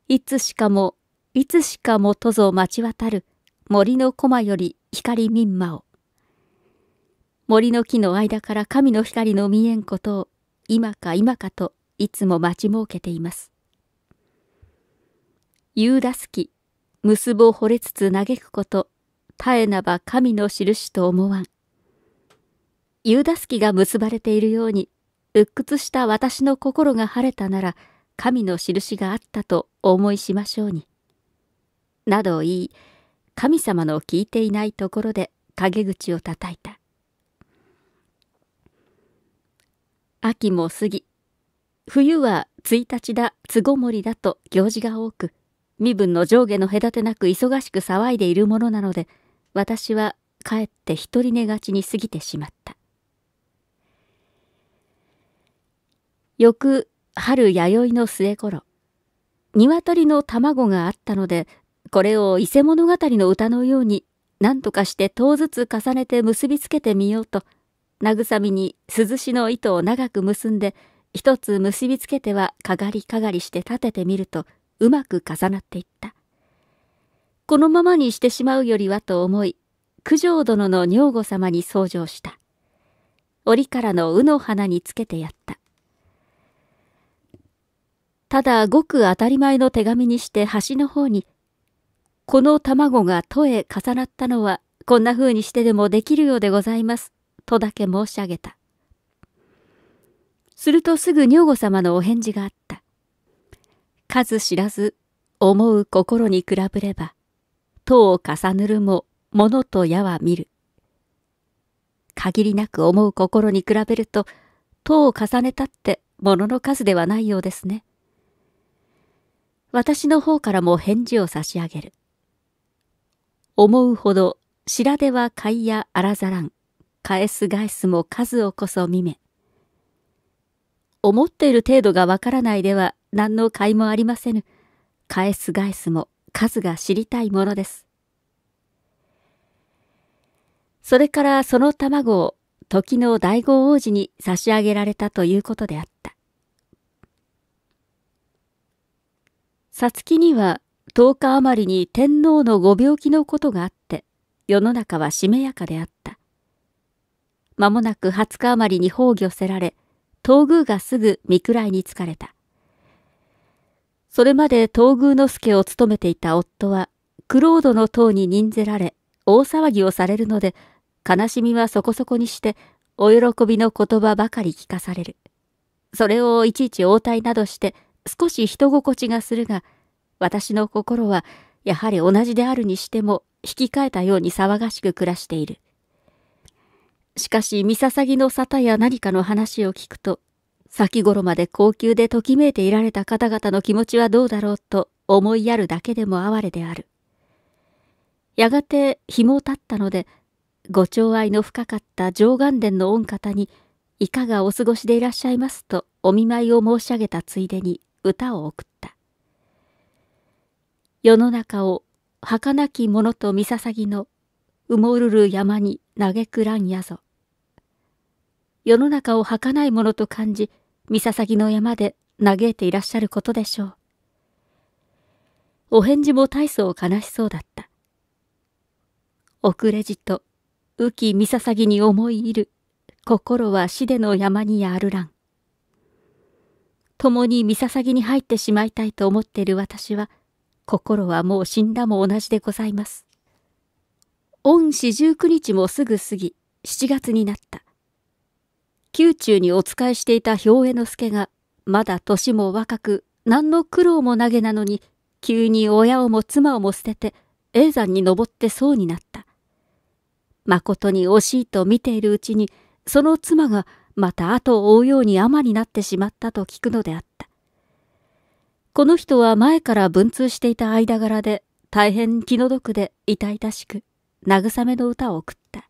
いつしかも、いつしかもとぞ待ちわたる、森の駒より光みんを。森の木の間から神の光の見えんことを今か今かといつも待ち設けています。夕出すき、結ぼを惚れつつ嘆くこと、絶えなば神の印と思わん。夕出すきが結ばれているように、鬱屈した私の心が晴れたなら、神の印があったと思いしましょうに。など言い、神様の聞いていないところで陰口を叩いた秋も過ぎ冬は1日だつごもりだと行事が多く身分の上下の隔てなく忙しく騒いでいるものなので私はかえって独り寝がちに過ぎてしまった翌春弥生の末頃鶏の卵があったのでこれを伊勢物語の歌のように何とかして遠ずつ重ねて結びつけてみようと慰みに涼しの糸を長く結んで一つ結びつけてはかがりかがりして立ててみるとうまく重なっていったこのままにしてしまうよりはと思い九条殿の女房様に相乗した折からの卯の花につけてやったただごく当たり前の手紙にして端の方にこの卵が戸へ重なったのは、こんな風にしてでもできるようでございます。とだけ申し上げた。するとすぐ女房様のお返事があった。数知らず、思う心に比べれば、戸を重ぬるも、ものと矢は見る。限りなく思う心に比べると、戸を重ねたってものの数ではないようですね。私の方からも返事を差し上げる。思うほどらではいやあらざらん、返す返すも数をこそ見め。思っている程度がわからないでは何の甲斐もありませぬ。返す返すも数が知りたいものです。それからその卵を時の大豪王子に差し上げられたということであった。さつきには10日余りに天皇のご病気のことがあって、世の中はしめやかであった。間もなく20日余りに崩御せられ、東宮がすぐ御位に疲れた。それまで東宮之助を務めていた夫は、クロードの塔に任ぜられ、大騒ぎをされるので、悲しみはそこそこにして、お喜びの言葉ばかり聞かされる。それをいちいち応対などして、少し人心地がするが、私の心は、やはり同じであるにしても、引き換えたように騒がしく暮らしている。しかし、ミササギの沙汰や何かの話を聞くと、先頃まで高級でときめいていられた方々の気持ちはどうだろうと思いやるだけでも哀れである。やがて日も経ったので、ご寵愛の深かった上岸殿の御方に、いかがお過ごしでいらっしゃいますとお見舞いを申し上げたついでに歌を送った。世の中を儚き者と見ささぎの埋もるる山に嘆くらんやぞ。世の中を儚いものと感じ、見ささぎの山で嘆いていらっしゃることでしょう。お返事も大層悲しそうだった。遅れじと、雨季見ささぎに思い入る、心は死での山にあるらん。共に見ささぎに入ってしまいたいと思っている私は、心はもう死んだも同じでございます。御四十九日もすぐ過ぎ、七月になった。宮中にお仕えしていた兵衛之助が、まだ年も若く、何の苦労も投げなのに、急に親をも妻をも捨てて、永山に登ってそうになった。誠に惜しいと見ているうちに、その妻がまた後を追うように尼になってしまったと聞くのであった。この人は前から文通していた間柄で、大変気の毒で痛々しく、慰めの歌を送った。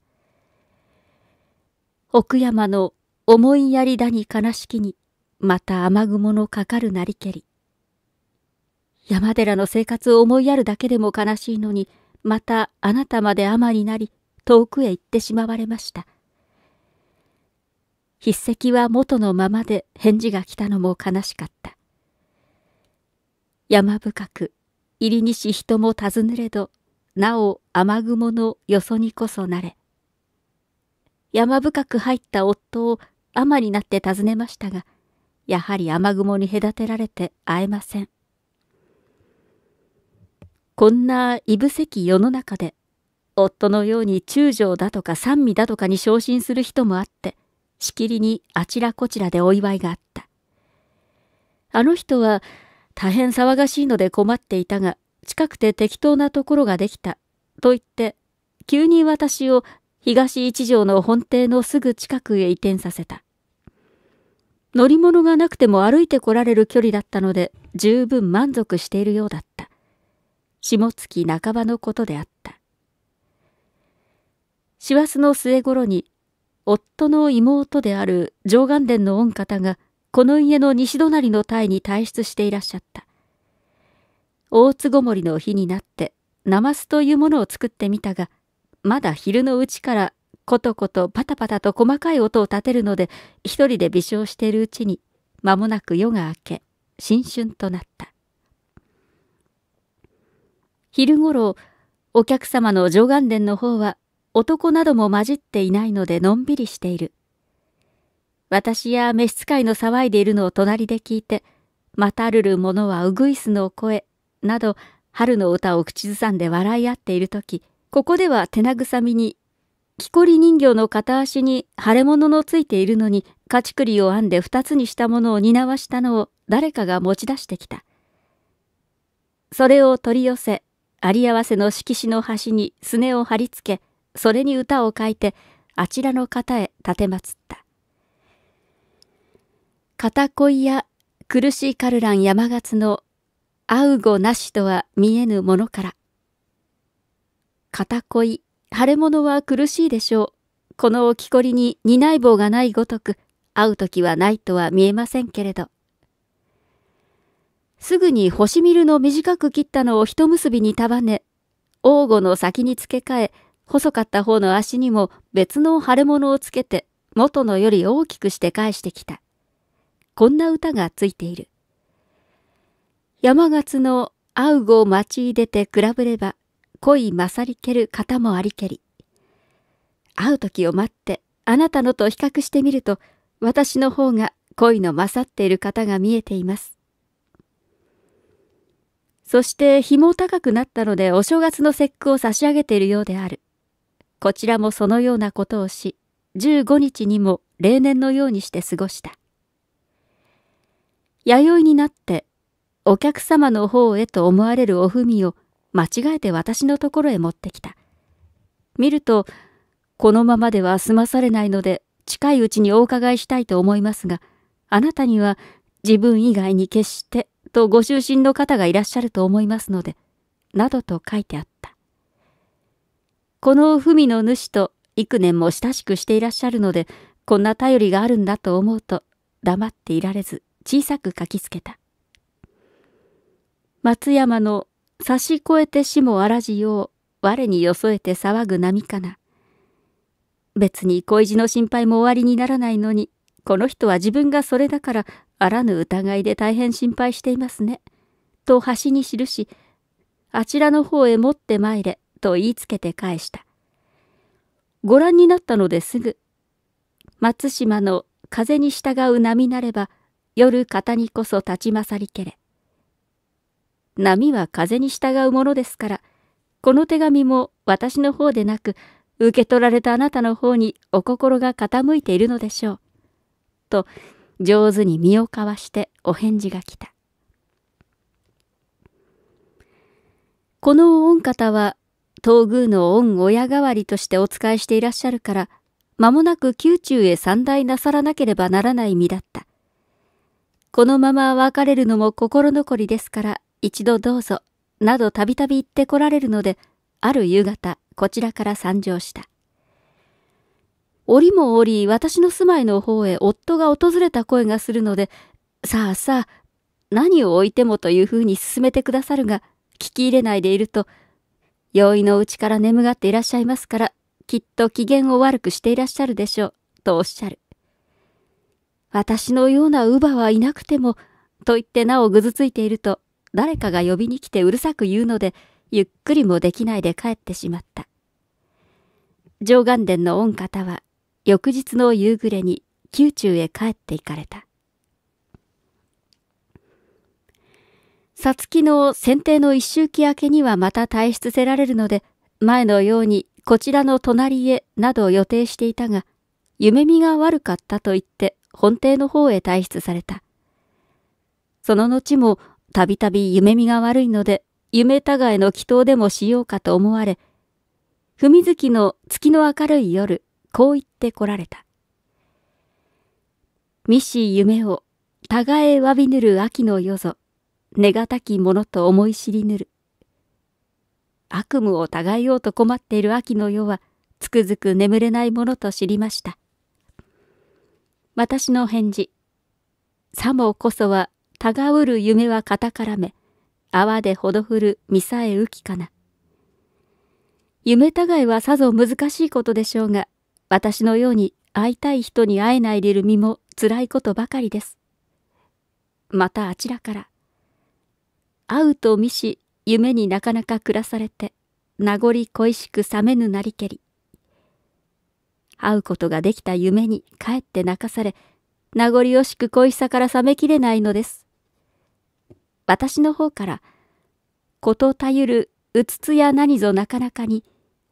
奥山の思いやりだに悲しきに、また雨雲のかかるなりけり。山寺の生活を思いやるだけでも悲しいのに、またあなたまで尼になり、遠くへ行ってしまわれました。筆跡は元のままで返事が来たのも悲しかった。山深く入りにし人も尋ねれどなお雨雲のよそにこそなれ山深く入った夫を雨になって尋ねましたがやはり雨雲に隔てられて会えませんこんないぶせき世の中で夫のように中将だとか三味だとかに昇進する人もあってしきりにあちらこちらでお祝いがあったあの人は大変騒がしいので困っていたが、近くて適当なところができた。と言って、急に私を東一条の本邸のすぐ近くへ移転させた。乗り物がなくても歩いてこられる距離だったので、十分満足しているようだった。下月半ばのことであった。師走の末頃に、夫の妹である上岸殿の御方がこの家の西隣の隊に退出していらっしゃった。大津ごもりの日になって、ナマスというものを作ってみたが、まだ昼のうちからコトコトパタパタと細かい音を立てるので、一人で微笑しているうちに、間もなく夜が明け、新春となった。昼ごろ、お客様の上眼殿の方は、男なども混じっていないのでのんびりしている。私や召使いの騒いでいるのを隣で聞いて、またるる者はうぐいすの声、など、春の歌を口ずさんで笑い合っている時、ここでは手慰みに、木こり人形の片足に腫れ物のついているのに、カチクリを編んで二つにしたものを担わしたのを誰かが持ち出してきた。それを取り寄せ、あり合わせの色紙の端にすねを貼り付け、それに歌を書いて、あちらの方へ立てまつった。片恋や苦しいカルラン山勝の会うごなしとは見えぬものから。片恋、腫れ物は苦しいでしょう。このきこりに担い棒がないごとく、会う時はないとは見えませんけれど。すぐに星見るの短く切ったのを一結びに束ね、王吾の先に付け替え、細かった方の足にも別の腫れ物をつけて、元のより大きくして返してきた。こんな歌がついている。山月の会うご町い出て比べれば、恋勝りける方もありけり。会う時を待って、あなたのと比較してみると、私の方が恋の勝っている方が見えています。そして日も高くなったのでお正月の節句を差し上げているようである。こちらもそのようなことをし、15日にも例年のようにして過ごした。弥生になってお客様の方へと思われるおふみを間違えて私のところへ持ってきた。見ると、このままでは済まされないので近いうちにお伺いしたいと思いますが、あなたには自分以外に決してとご就寝の方がいらっしゃると思いますので、などと書いてあった。この文の主と幾年も親しくしていらっしゃるので、こんな頼りがあるんだと思うと黙っていられず小さく書きつけた。松山の差し越えて死もあらじよう我によそえて騒ぐ波かな。別に恋路の心配も終わりにならないのに、この人は自分がそれだからあらぬ疑いで大変心配していますね。と端に記し、あちらの方へ持って参れ、と言いつけて返した。ご覧になったのですぐ、松島の風に従う波なれば、夜方にこそ立ち勝りけれ。波は風に従うものですから、この手紙も私の方でなく、受け取られたあなたの方にお心が傾いているのでしょう。と、上手に身をかわしてお返事が来た。この御方は、東宮の御親代わりとしてお仕えしていらっしゃるから、間もなく宮中へ参大なさらなければならない身だった。このまま別れるのも心残りですから一度どうぞ、などたびたび言って来られるので、ある夕方、こちらから参上した。折も折、私の住まいの方へ夫が訪れた声がするので、さあさあ、何を置いてもというふうに進めてくださるが、聞き入れないでいると、容易のうちから眠がっていらっしゃいますから、きっと機嫌を悪くしていらっしゃるでしょう、とおっしゃる。私のような乳母はいなくても、と言ってなおぐずついていると、誰かが呼びに来てうるさく言うので、ゆっくりもできないで帰ってしまった。上岸殿の御方は、翌日の夕暮れに宮中へ帰って行かれた。さつきの剪定の一周期明けにはまた退出せられるので、前のようにこちらの隣へなどを予定していたが、夢見が悪かったと言って本邸の方へ退出された。その後も、たびたび夢見が悪いので、夢たがの祈祷でもしようかと思われ、文月の月の明るい夜、こう言ってこられた。未し夢を、たがえわびぬる秋の夜ぞ、寝がたきものと思い知りぬる。悪夢をたがえようと困っている秋の夜は、つくづく眠れないものと知りました。私の返事。さもこそは、たがうる夢はたからめ、泡でほどふる見さえ浮きかな。夢たがいはさぞ難しいことでしょうが、私のように会いたい人に会えないでる身も辛いことばかりです。またあちらから。会うと見し、夢になかなか暮らされて、名残恋しく冷めぬなりけり。会うことができた夢に帰って泣かされ、名残惜しく恋さから冷めきれないのです。私の方から、ことたゆるうつつや何ぞなかなかに、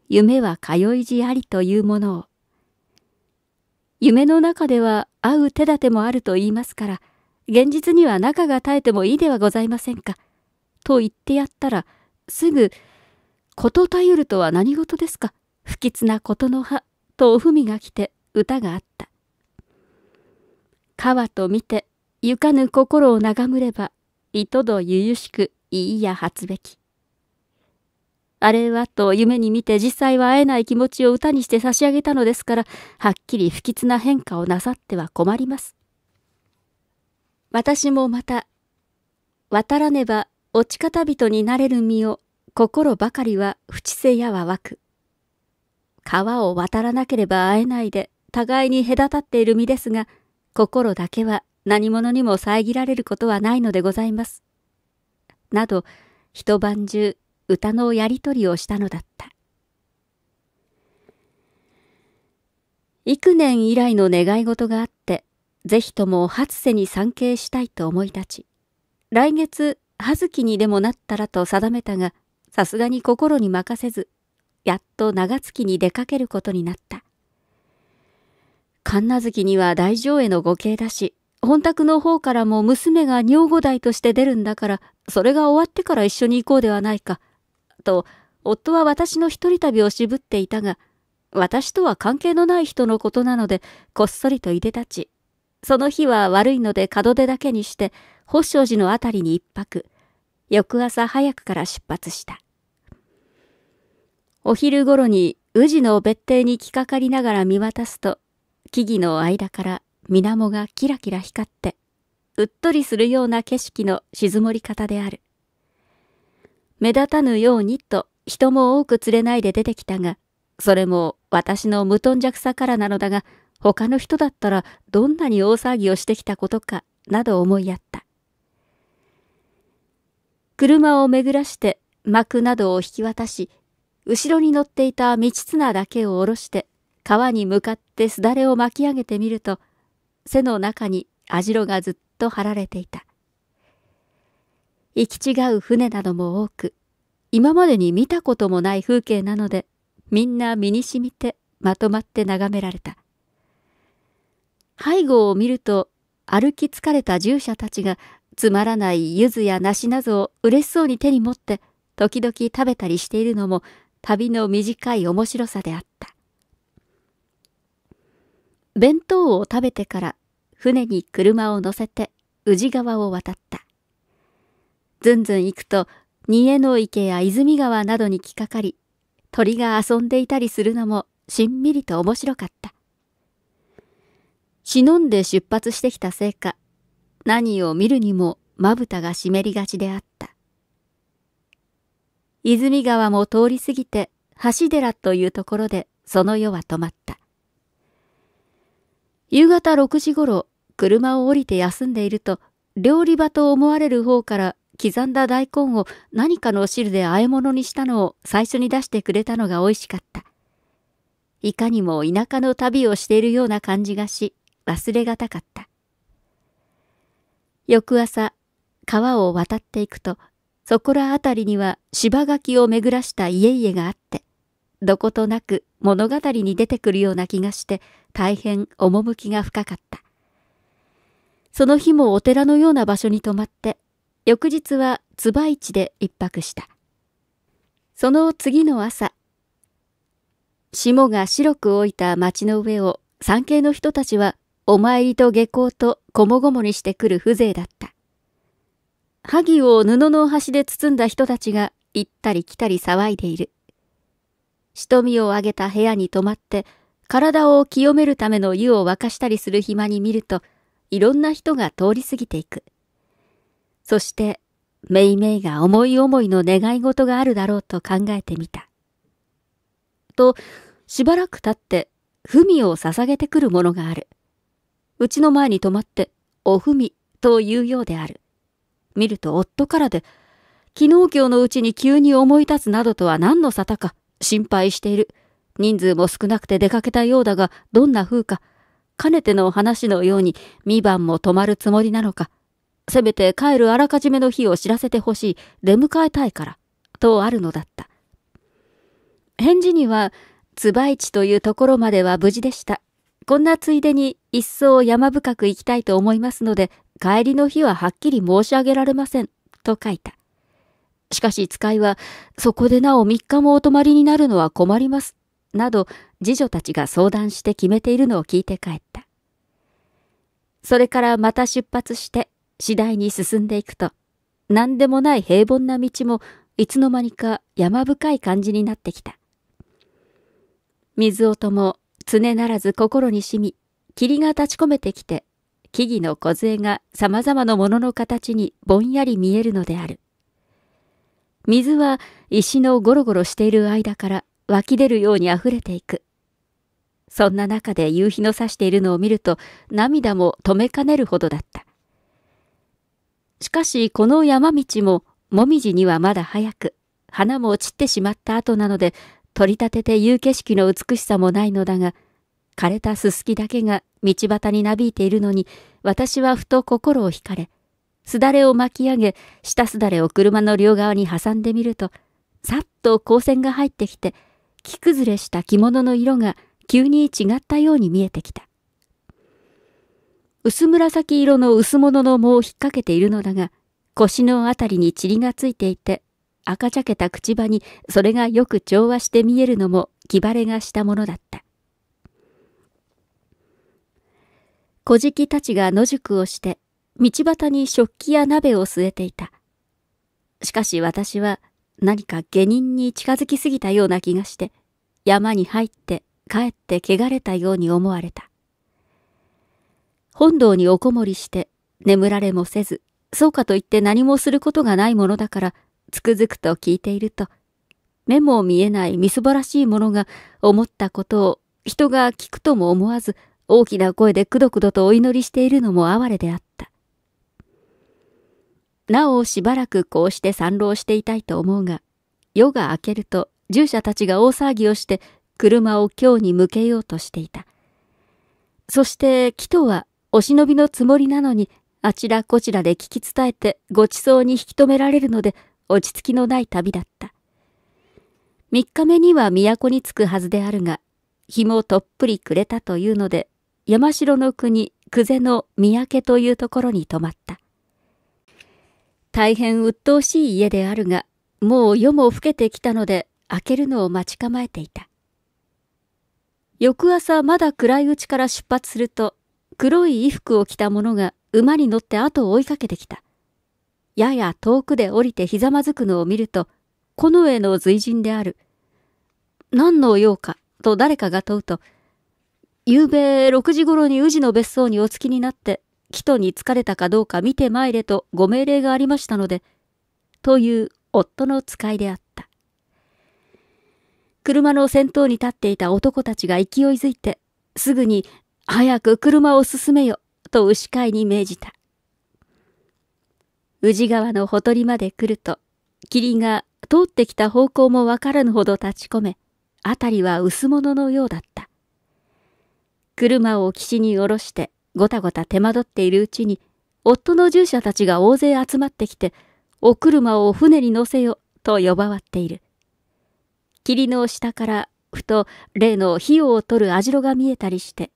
夢は通いじありというものを。夢の中では会う手立てもあると言いますから、現実には仲が絶えてもいいではございませんか。と言ってやったら、すぐ、ことたゆるとは何事ですか。不吉なことの葉とおふみが来て歌があった。川と見て、ゆかぬ心を眺めれば、いとどゆゆしくいいやはつべき。あれはと夢に見て実際は会えない気持ちを歌にして差し上げたのですから、はっきり不吉な変化をなさっては困ります。私もまた、渡らねば落ち方人になれる身を、心ばかりは不知せやは湧く。川を渡らなければ会えないで、互いに隔たっている身ですが、心だけは何者にも遮られることはないのでございます。など、一晩中、歌のやり取りをしたのだった。幾年以来の願い事があって、ぜひとも初瀬に参詣したいと思い立ち、来月、葉月にでもなったらと定めたが、さすがに心に任せず、やっと長月に出かけることになった。神奈月には大上へのご敬だし、本宅の方からも娘が女房代として出るんだから、それが終わってから一緒に行こうではないか。と、夫は私の一人旅を渋っていたが、私とは関係のない人のことなので、こっそりといで立ち、その日は悪いので門出だけにして、保証寺のあたりに一泊、翌朝早くから出発した。お昼頃に宇治の別邸に着かかりながら見渡すと、木々の間から水面がキラキラ光って、うっとりするような景色の静盛り方である。目立たぬようにと人も多く連れないで出てきたが、それも私の無頓着さからなのだが、他の人だったらどんなに大騒ぎをしてきたことか、など思いやった。車を巡らして幕などを引き渡し、後ろに乗っていた道綱だけを下ろして、川に向かってすだれを巻き上げてみると、背の中に網代がずっと張られていた。行き違う船なども多く、今までに見たこともない風景なので、みんな身にしみてまとまって眺められた。背後を見ると、歩き疲れた従者たちがつまらない柚子や梨などを嬉しそうに手に持って、時々食べたりしているのも旅の短い面白さであった。弁当を食べてから船に車を乗せて宇治川を渡った。ずんずん行くと、新江の池や泉川などに来かかり、鳥が遊んでいたりするのもしんみりと面白かった。忍んで出発してきたせいか、何を見るにもまぶたが湿りがちであった。泉川も通り過ぎて、橋寺というところでその世は止まった。夕方6時ごろ、車を降りて休んでいると、料理場と思われる方から刻んだ大根を何かの汁で和え物にしたのを最初に出してくれたのが美味しかった。いかにも田舎の旅をしているような感じがし、忘れがたかった。翌朝、川を渡っていくと、そこら辺りには芝垣を巡らした家々があって、どことなく物語に出てくるような気がして大変趣が深かった。その日もお寺のような場所に泊まって、翌日は椿市で一泊した。その次の朝、霜が白く置いた町の上を山系の人たちはお参りと下校とこもごもにしてくる風情だった。萩を布の端で包んだ人たちが行ったり来たり騒いでいる。瞳を上げた部屋に泊まって、体を清めるための湯を沸かしたりする暇に見ると、いろんな人が通り過ぎていく。そして、めいめいが思い思いの願い事があるだろうと考えてみた。と、しばらく経って、みを捧げてくるものがある。うちの前に泊まって、おみというようである。見ると夫からで、昨日今日のうちに急に思い立つなどとは何の沙汰か心配している。人数も少なくて出かけたようだが、どんな風か。かねての話のように、未晩も泊まるつもりなのか。せめて帰るあらかじめの日を知らせてほしい。出迎えたいから。とあるのだった。返事には、津倍地というところまでは無事でした。こんなついでに一層山深く行きたいと思いますので、帰りの日ははっきり申し上げられません、と書いた。しかし使いは、そこでなお3日もお泊まりになるのは困ります、など、次女たちが相談して決めているのを聞いて帰った。それからまた出発して、次第に進んでいくと、何でもない平凡な道も、いつの間にか山深い感じになってきた。水音も常ならず心に染み、霧が立ち込めてきて木々の梢が様々なものの形にぼんやり見えるのである。水は石のゴロゴロしている間から湧き出るように溢れていく。そんな中で夕日の差しているのを見ると涙も止めかねるほどだった。しかしこの山道ももみじにはまだ早く、花も散ってしまった後なので取り立てて夕景色の美しさもないのだが、枯れたすすきだけが道端になびいているのに、私はふと心を惹かれ、すだれを巻き上げ、下すだれを車の両側に挟んでみると、さっと光線が入ってきて、木崩れした着物の色が急に違ったように見えてきた。薄紫色の薄物の藻を引っ掛けているのだが、腰のあたりに塵がついていて、赤茶けた口場にそれがよく調和して見えるのも気晴れがしたものだった。小敷たちが野宿をして、道端に食器や鍋を据えていた。しかし私は何か下人に近づきすぎたような気がして、山に入って帰って汚れたように思われた。本堂におこもりして眠られもせず、そうかといって何もすることがないものだから、つくづくと聞いていると、目も見えないみすぼらしいものが思ったことを人が聞くとも思わず大きな声でくどくどとお祈りしているのも哀れであった。なおしばらくこうして参浪していたいと思うが、夜が明けると従者たちが大騒ぎをして車を京に向けようとしていた。そして木とはお忍びのつもりなのにあちらこちらで聞き伝えてご馳走に引き止められるので落ち着きのない旅だった。3日目には都に着くはずであるが、日もとっぷり暮れたというので山城の国久世の三宅というところに泊まった。大変鬱陶しい家であるが、もう夜も更けてきたので開けるのを待ち構えていた。翌朝まだ暗いうちから出発すると、黒い衣服を着た者が馬に乗って後を追いかけてきた。やや遠くで降りてひざまずくのを見ると、近衛の随人である。何の用かと誰かが問うと、夕べ6時頃に宇治の別荘にお付きになって、木戸に疲れたかどうか見て参れとご命令がありましたので、という夫の使いであった。車の先頭に立っていた男たちが勢いづいて、すぐに、早く車を進めよ、と牛飼いに命じた。宇治川のほとりまで来ると、霧が通ってきた方向もわからぬほど立ち込め、辺りは薄物のようだった。車を岸に下ろしてごたごた手間取っているうちに夫の従者たちが大勢集まってきてお車を船に乗せよと呼ばわっている霧の下からふと例の費用を取る網代が見えたりして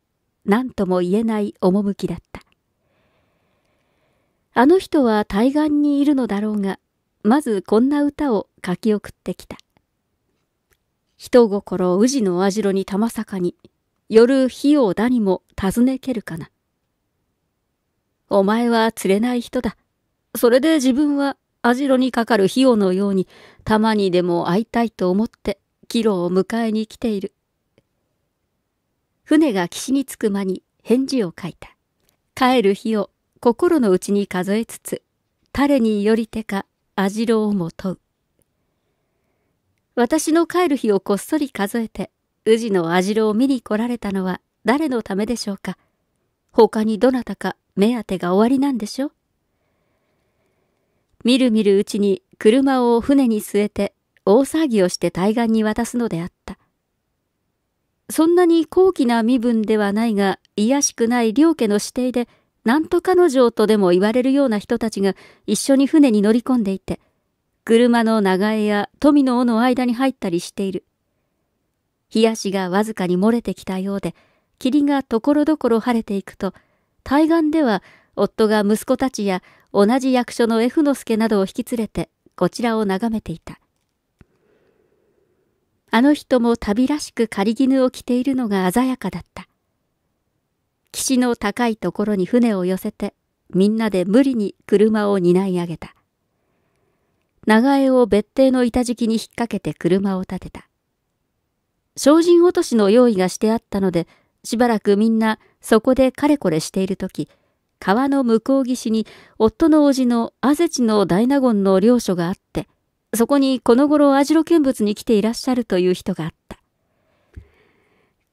何とも言えない趣だったあの人は対岸にいるのだろうがまずこんな歌を書き送ってきた人心宇治の網代にたまさかに夜日をだにも尋ねけるかな。お前は釣れない人だ。それで自分はアジロにかかる費用のように、たまにでも会いたいと思って、帰路を迎えに来ている。船が岸に着く間に返事を書いた。帰る日を心の内に数えつつ、誰によりてかアジロをも問う。私の帰る日をこっそり数えて、宇治の網代を見に来られたのは誰のためでしょうか他にどなたか目当てが終わりなんでしょうみるみるうちに車を船に据えて大騒ぎをして対岸に渡すのであった。そんなに高貴な身分ではないが、卑しくない両家の指定で、なんと彼女とでも言われるような人たちが一緒に船に乗り込んでいて、車の長江や富の尾の間に入ったりしている。冷やしがわずかに漏れてきたようで、霧がところどころ晴れていくと、対岸では夫が息子たちや同じ役所の F の助などを引き連れてこちらを眺めていた。あの人も旅らしく仮絹を着ているのが鮮やかだった。岸の高いところに船を寄せて、みんなで無理に車を担い上げた。長江を別邸の板敷きに引っ掛けて車を立てた。精進落としの用意がしてあったので、しばらくみんなそこでかれこれしているとき、川の向こう岸に夫の叔父の安土の大納言の領所があって、そこにこの頃網代見物に来ていらっしゃるという人があった。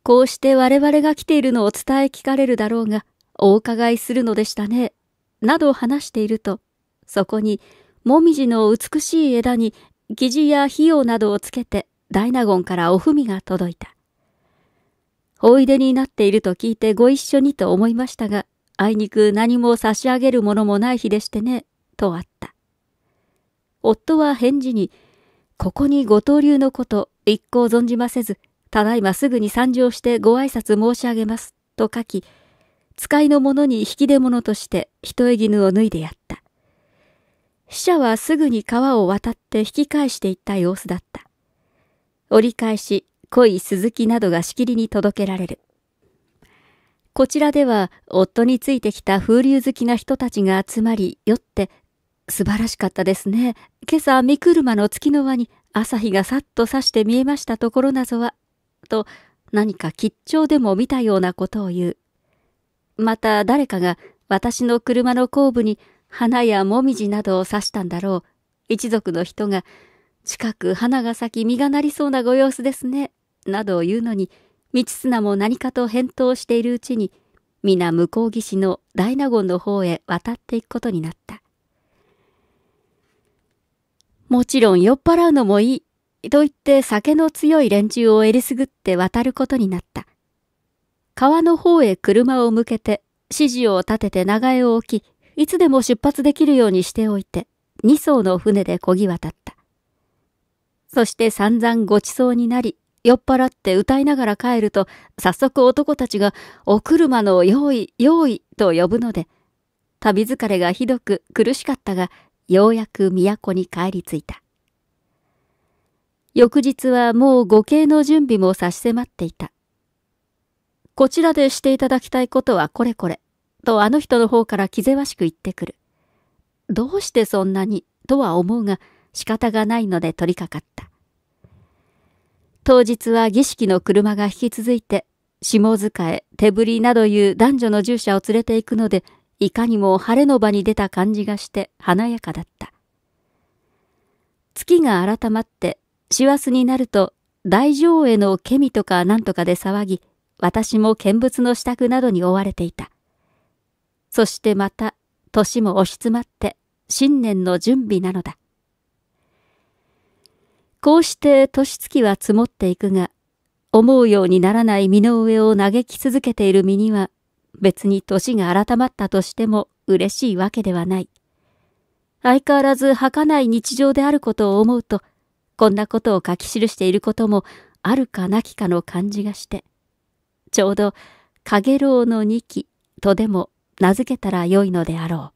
こうして我々が来ているのを伝え聞かれるだろうが、お伺いするのでしたね、など話していると、そこに、もみじの美しい枝に生地や費用などをつけて大納言からお文が届いた。おいでになっていると聞いてご一緒にと思いましたが、あいにく何も差し上げるものもない日でしてね、とあった。夫は返事に、ここにご登竜のこと、一向存じませず、ただいますぐに参上してご挨拶申し上げます、と書き、使いの者に引き出物として一重絹を脱いでやった。死者はすぐに川を渡って引き返していった様子だった。折り返し、濃い鈴木などがしきりに届けられる。こちらでは、夫についてきた風流好きな人たちが集まり、酔って、素晴らしかったですね。今朝、御車の月の輪に朝日がさっと差して見えましたところなぞは、と、何か吉兆でも見たようなことを言う。また、誰かが私の車の後部に花やもみじなどを刺したんだろう。一族の人が、近く花が咲き実がなりそうなご様子ですね、などを言うのに、道綱も何かと返答しているうちに、皆向こう岸の大納言の方へ渡っていくことになった。もちろん酔っ払うのもいい、と言って酒の強い連中をえりすぐって渡ることになった。川の方へ車を向けて、指示を立てて長屋を置き、いつでも出発できるようにしておいて、二艘の船で漕ぎ渡った。そして散々ごちそうになり、酔っ払って歌いながら帰ると、早速男たちが、お車の用意、用意と呼ぶので、旅疲れがひどく苦しかったが、ようやく都に帰り着いた。翌日はもう御景の準備も差し迫っていた。こちらでしていただきたいことはこれこれ、とあの人の方から気ぜわしく言ってくる。どうしてそんなに、とは思うが、仕方がないので取り掛かった。当日は儀式の車が引き続いて、下塚へ手振りなどいう男女の従者を連れて行くので、いかにも晴れの場に出た感じがして華やかだった。月が改まって、師走になると、大乗へのケミとかなんとかで騒ぎ、私も見物の支度などに追われていた。そしてまた、年も押し詰まって、新年の準備なのだ。こうして年月は積もっていくが、思うようにならない身の上を嘆き続けている身には、別に年が改まったとしても嬉しいわけではない。相変わらず儚い日常であることを思うと、こんなことを書き記していることもあるかなきかの感じがして、ちょうど、かげろうの2期とでも名付けたらよいのであろう。